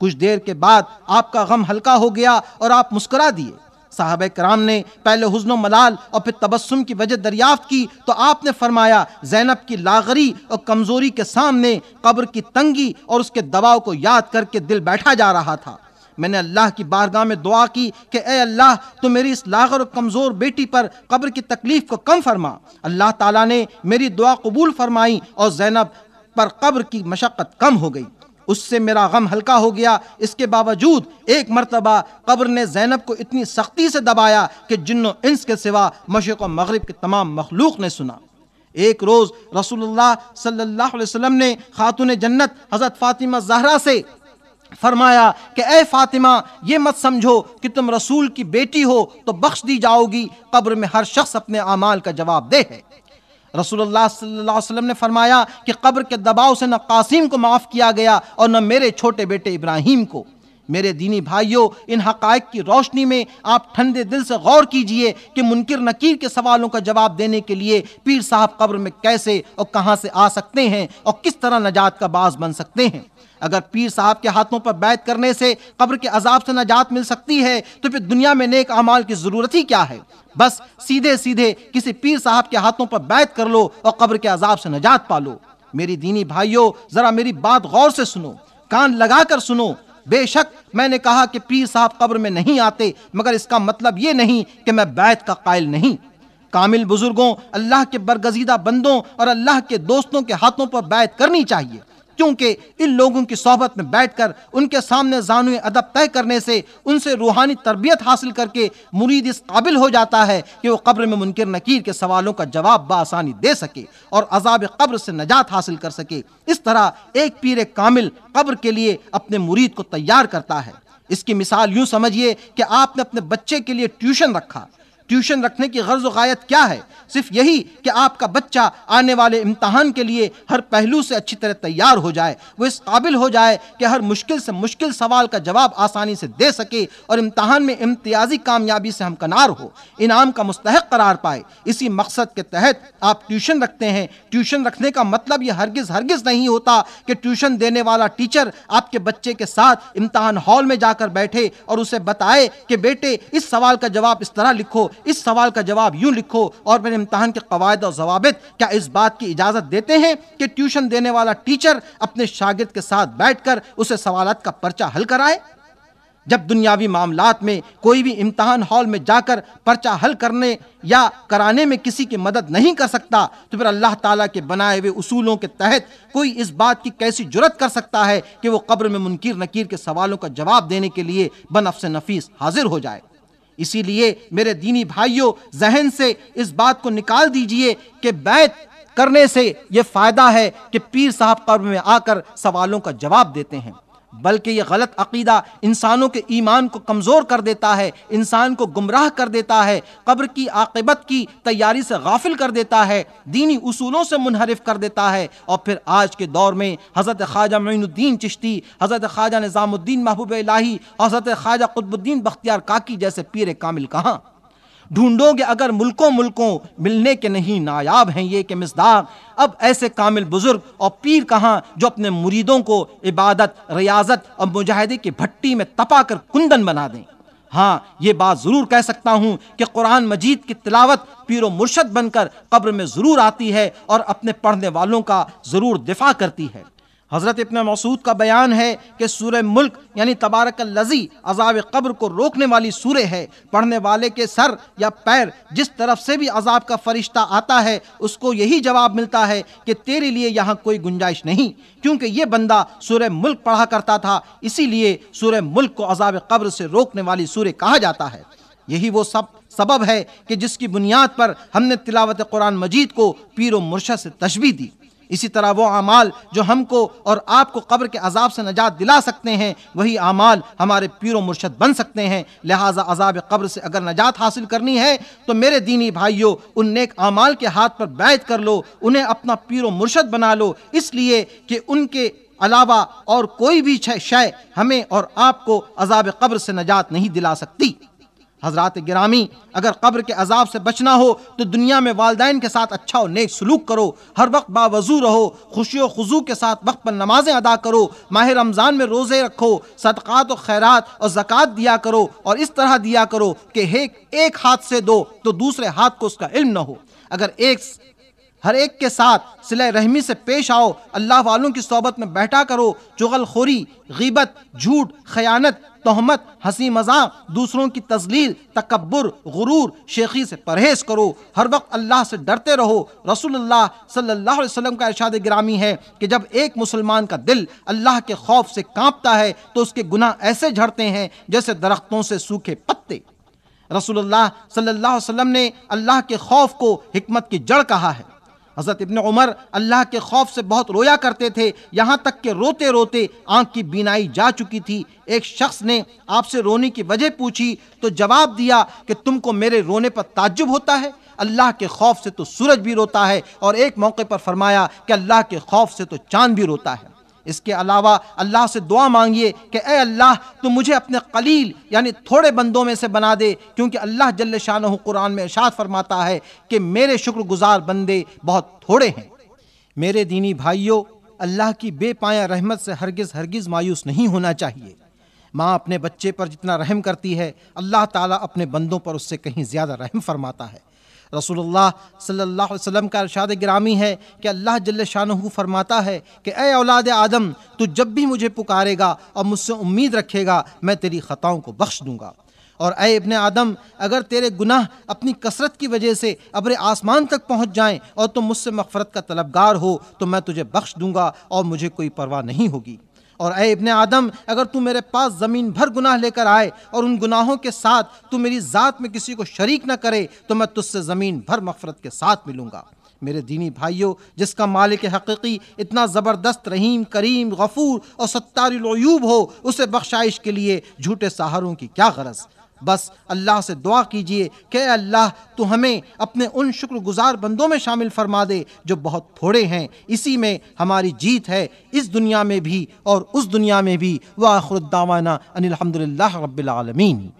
कुछ देर के बाद आपका गम हल्का हो गया और आप मुस्करा दिए साहब कराम ने पहले हजन मलाल और फिर तबस्म की वजह दरियाफ्त की तो आपने फरमाया जैनब की लागरी और कमज़ोरी के सामने कब्र की तंगी और उसके दबाव को याद करके दिल बैठा जा रहा था मैंने अल्लाह की बारगाह में दुआ की कि ए अल्लाह तो मेरी इस लागर और कमज़ोर बेटी पर कब्र की तकलीफ़ को कम फरमा अल्लाह ताला ने मेरी दुआ कबूल फरमाई और जैनब पर कब्र की मशक्क़त कम हो गई उससे मेरा गम हल्का हो गया इसके बावजूद एक मरतबा कब्र ने जैनब को इतनी सख्ती से दबाया कि जिन्नो इंस के सिवा मशरक़ और मगरब के तमाम मखलूक ने सुना एक रोज़ रसूलुल्लाह सल्लल्लाहु अलैहि वसल्लम ने खातून जन्नत हज़रत फ़ातिमा जहरा से फरमाया कि ए फ़ातिमा ये मत समझो कि तुम रसूल की बेटी हो तो बख्श दी जाओगी कब्र में हर शख्स अपने अमाल का जवाब दे है रसूलुल्लाह सल्लल्लाहु अलैहि वसल्लम ने फरमाया कि कब्र के दबाव से न कासिम को माफ़ किया गया और न मेरे छोटे बेटे इब्राहिम को मेरे दीनी भाइयों इन हकायक की रोशनी में आप ठंडे दिल से गौर कीजिए कि मुनकर नकीर के सवालों का जवाब देने के लिए पीर साहब कब्र में कैसे और कहाँ से आ सकते हैं और किस तरह नजात का बास बन सकते हैं अगर पीर साहब के हाथों पर बैत करने से कब्र के अजाब से नजात मिल सकती है तो फिर दुनिया में नेक अमाल की ज़रूरत ही क्या है बस सीधे सीधे किसी पीर साहब के हाथों पर बैत कर लो और कब्र के अजाब से नजात पा लो मेरी दीनी भाइयों ज़रा मेरी बात गौर से सुनो कान लगा कर सुनो बेशक मैंने कहा कि पीर साहब कब्र में नहीं आते मगर इसका मतलब ये नहीं कि मैं बैत का कायल नहीं कामिल बुजुर्गों अल्लाह के बरगजीदा बंदों और अल्लाह के दोस्तों के हाथों पर बैत करनी चाहिए क्योंकि इन लोगों की सोहबत में बैठकर उनके सामने जानू अदब तय करने से उनसे रूहानी तरबियत हासिल करके मुरीद इस काबिल हो जाता है कि वह कब्र में मुनकर नकीर के सवालों का जवाब बसानी दे सके और अजाब कब्र से नजात हासिल कर सके इस तरह एक पीर कामिल कब्र के लिए अपने मुरीद को तैयार करता है इसकी मिसाल यूं समझिए कि आपने अपने बच्चे के लिए ट्यूशन रखा ट्यूशन रखने की गर्ज वायत क्या है सिर्फ यही कि आपका बच्चा आने वाले इम्तहान के लिए हर पहलू से अच्छी तरह तैयार हो जाए वो इस काबिल हो जाए कि हर मुश्किल से मुश्किल सवाल का जवाब आसानी से दे सके और इम्तहान में इम्तियाजी कामयाबी से हमकनार हो इनाम का मुस्तक करार पाए इसी मकसद के तहत आप ट्यूशन रखते हैं ट्यूशन रखने का मतलब ये हरगिज़ हरगिज़ नहीं होता कि ट्यूशन देने वाला टीचर आपके बच्चे के साथ इम्तहान हॉल में जाकर बैठे और उसे बताए कि बेटे इस सवाल का जवाब इस तरह लिखो इस सवाल का जवाब यूं लिखो और मेरे इम्तहान के कवायद और जवाबित क्या इस बात की इजाज़त देते हैं कि ट्यूशन देने वाला टीचर अपने शागिद के साथ बैठ कर उसे सवाल का पर्चा हल कराए जब दुनियावी मामला में कोई भी इम्तहान हॉल में जाकर पर्चा हल करने या कराने में किसी की मदद नहीं कर सकता तो फिर अल्लाह ताला के बनाए हुए उसूलों के तहत कोई इस बात की कैसी जरूरत कर सकता है कि वो कब्र में मुनकिर नकीर के सवालों का जवाब देने के लिए बनफ से नफीस हाजिर हो जाए इसीलिए मेरे दीनी भाइयों जहन से इस बात को निकाल दीजिए कि बैत करने से ये फ़ायदा है कि पीर साहब कब्र में आकर सवालों का जवाब देते हैं बल्कि यह गलत अकीदा इंसानों के ईमान को कमज़ोर कर देता है इंसान को गुमराह कर देता है कब्र की आकबत की तैयारी से गाफिल कर देता है दीनी असूलों से मुनहरफ कर देता है और फिर आज के दौर में हज़रत ख्वाजा मीनुद्दीन चिश्ती हज़रत ख्वाजा निज़ामुद्दीन महबूब लाही हज़रत ख्वाजा कुतबुद्दीन बख्तियार काकी जैसे पीर कामिल कहाँ ढूंढोगे अगर मुल्कों मुल्कों मिलने के नहीं नायाब हैं ये कि मिसदाक अब ऐसे कामिल बुज़ुर्ग और पीर कहाँ जो अपने मुरीदों को इबादत रियाजत और मुजाहिदे की भट्टी में तपा कर कुंदन बना दें हाँ ये बात ज़रूर कह सकता हूँ कि कुरान मजीद की तिलावत पीर मुर्शद बनकर कब्र में ज़रूर आती है और अपने पढ़ने वालों का ज़रूर दिफा करती है हज़रत इबन मसूद का बयान है कि सूर मुल्क यानी तबारक लजी अजाब कब्र को रोकने वाली सूर है पढ़ने वाले के सर या पैर जिस तरफ से भी अजाब का फरिश्ता आता है उसको यही जवाब मिलता है कि तेरे लिए यहाँ कोई गुंजाइश नहीं क्योंकि ये बंदा सूर मुल्क पढ़ा करता था इसीलिए सूर मुल्क को अजाब कब्र से रोकने वाली सूर कहा जाता है यही वो सब सबब है कि जिसकी बुनियाद पर हमने तिलावत कुरान मजीद को पीर मुर्शद से तशबी दी इसी तरह वो अमाल जो हमको और आपको कब्र के अजाब से नजात दिला सकते हैं वही अमाल हमारे पीर व मुर्शद बन सकते हैं लिहाजा अजाब कब्र से अगर नजात हासिल करनी है तो मेरे दीनी भाइयों उन नेक अमाल के हाथ पर बैत कर लो उन्हें अपना पीर व मुर्शद बना लो इसलिए कि उनके अलावा और कोई भी शय हमें और आपको अजाब कब्र से नजात नहीं दिला सकती हजरत गिरामी अगर कब्र के अजाब से बचना हो तो दुनिया में वालदेन के साथ अच्छा और नेक सलूक करो हर वक्त बावजू रहो खुशी खजू के साथ वक्त पर नमाज़ें अदा करो माह रमज़ान में रोज़े रखो सदक़ात और खैरात और ज़क़़त दिया करो और इस तरह दिया करो कि एक हाथ से दो तो दूसरे हाथ को उसका इल्म न हो अगर एक हर एक के साथ सिल रहमी से पेश आओ अल्लाह वालों की सोबत में बैठा करो चुगलखोरी गीबत झूठ खयानत तोहमत हंसी मजाक दूसरों की तजलील तकबर गुरूर शेखी से परहेज़ करो हर वक्त अल्लाह से डरते रहो रसोल्ला सल्ला वसम का इर्शाद ग्रामी है कि जब एक मुसलमान का दिल अल्लाह के खौफ से कांपता है तो उसके गुनाह ऐसे झड़ते हैं जैसे दरख्तों से सूखे पत्ते रसोल्ला सल्ला वसलम ने अल्लाह के खौफ को हमत की जड़ कहा है हज़रत इबन उमर अल्लाह के खौफ से बहुत रोया करते थे यहाँ तक कि रोते रोते आंख की बीनाई जा चुकी थी एक शख्स ने आपसे रोने की वजह पूछी तो जवाब दिया कि तुमको मेरे रोने पर ताज्जुब होता है अल्लाह के खौफ से तो सूरज भी रोता है और एक मौके पर फरमाया कि अल्लाह के खौफ से तो चांद भी रोता है इसके अलावा अल्लाह से दुआ मांगिए कि ए अल्लाह तुम मुझे अपने कलील यानी थोड़े बंदों में से बना दे क्योंकि अल्लाह जल्ल शाह कुरान में इशात फरमाता है कि मेरे शुक्रगुजार बंदे बहुत थोड़े हैं मेरे दीनी भाइयों अल्लाह की बेपाया रहमत से हरगिज़ हरगिज़ मायूस नहीं होना चाहिए माँ अपने बच्चे पर जितना रहम करती है अल्लाह ताला अपने बंदों पर उससे कहीं ज़्यादा रहम फरमाता है रसूलुल्लाह सल्लल्लाहु अलैहि वसल्लम का इरशाद ग्रामी है कि अल्लाह जल्ल शाह फरमाता है कि ए औलाद आदम तू जब भी मुझे पुकारेगा और मुझसे उम्मीद रखेगा मैं तेरी ख़ताओं को बख्श दूंगा और अय इबन आदम अगर तेरे गुनाह अपनी कसरत की वजह से अबरे आसमान तक पहुंच जाएं और तुम मुझसे मफ़रत का तलबगार हो तो मैं तुझे बख्श दूंगा और मुझे कोई परवाह नहीं होगी और ए इब्ने आदम अगर तू मेरे पास ज़मीन भर गुनाह लेकर आए और उन गुनाहों के साथ तू मेरी ज़ात में किसी को शरीक न करे तो मैं तुझसे ज़मीन भर मफरत के साथ मिलूँगा मेरे दीनी भाइयों जिसका मालिक हकीकी इतना ज़बरदस्त रहीम करीम गफूर और सत्तारूब हो उसे बख्शाइश के लिए झूठे सहारों की क्या गरज बस अल्लाह से दुआ कीजिए कि अल्लाह तो हमें अपने उन शुक्रगुजार बंदों में शामिल फरमा दे जो बहुत थोड़े हैं इसी में हमारी जीत है इस दुनिया में भी और उस दुनिया में भी वाखुरदावाना अनिलहमदिल्ला रबालमीन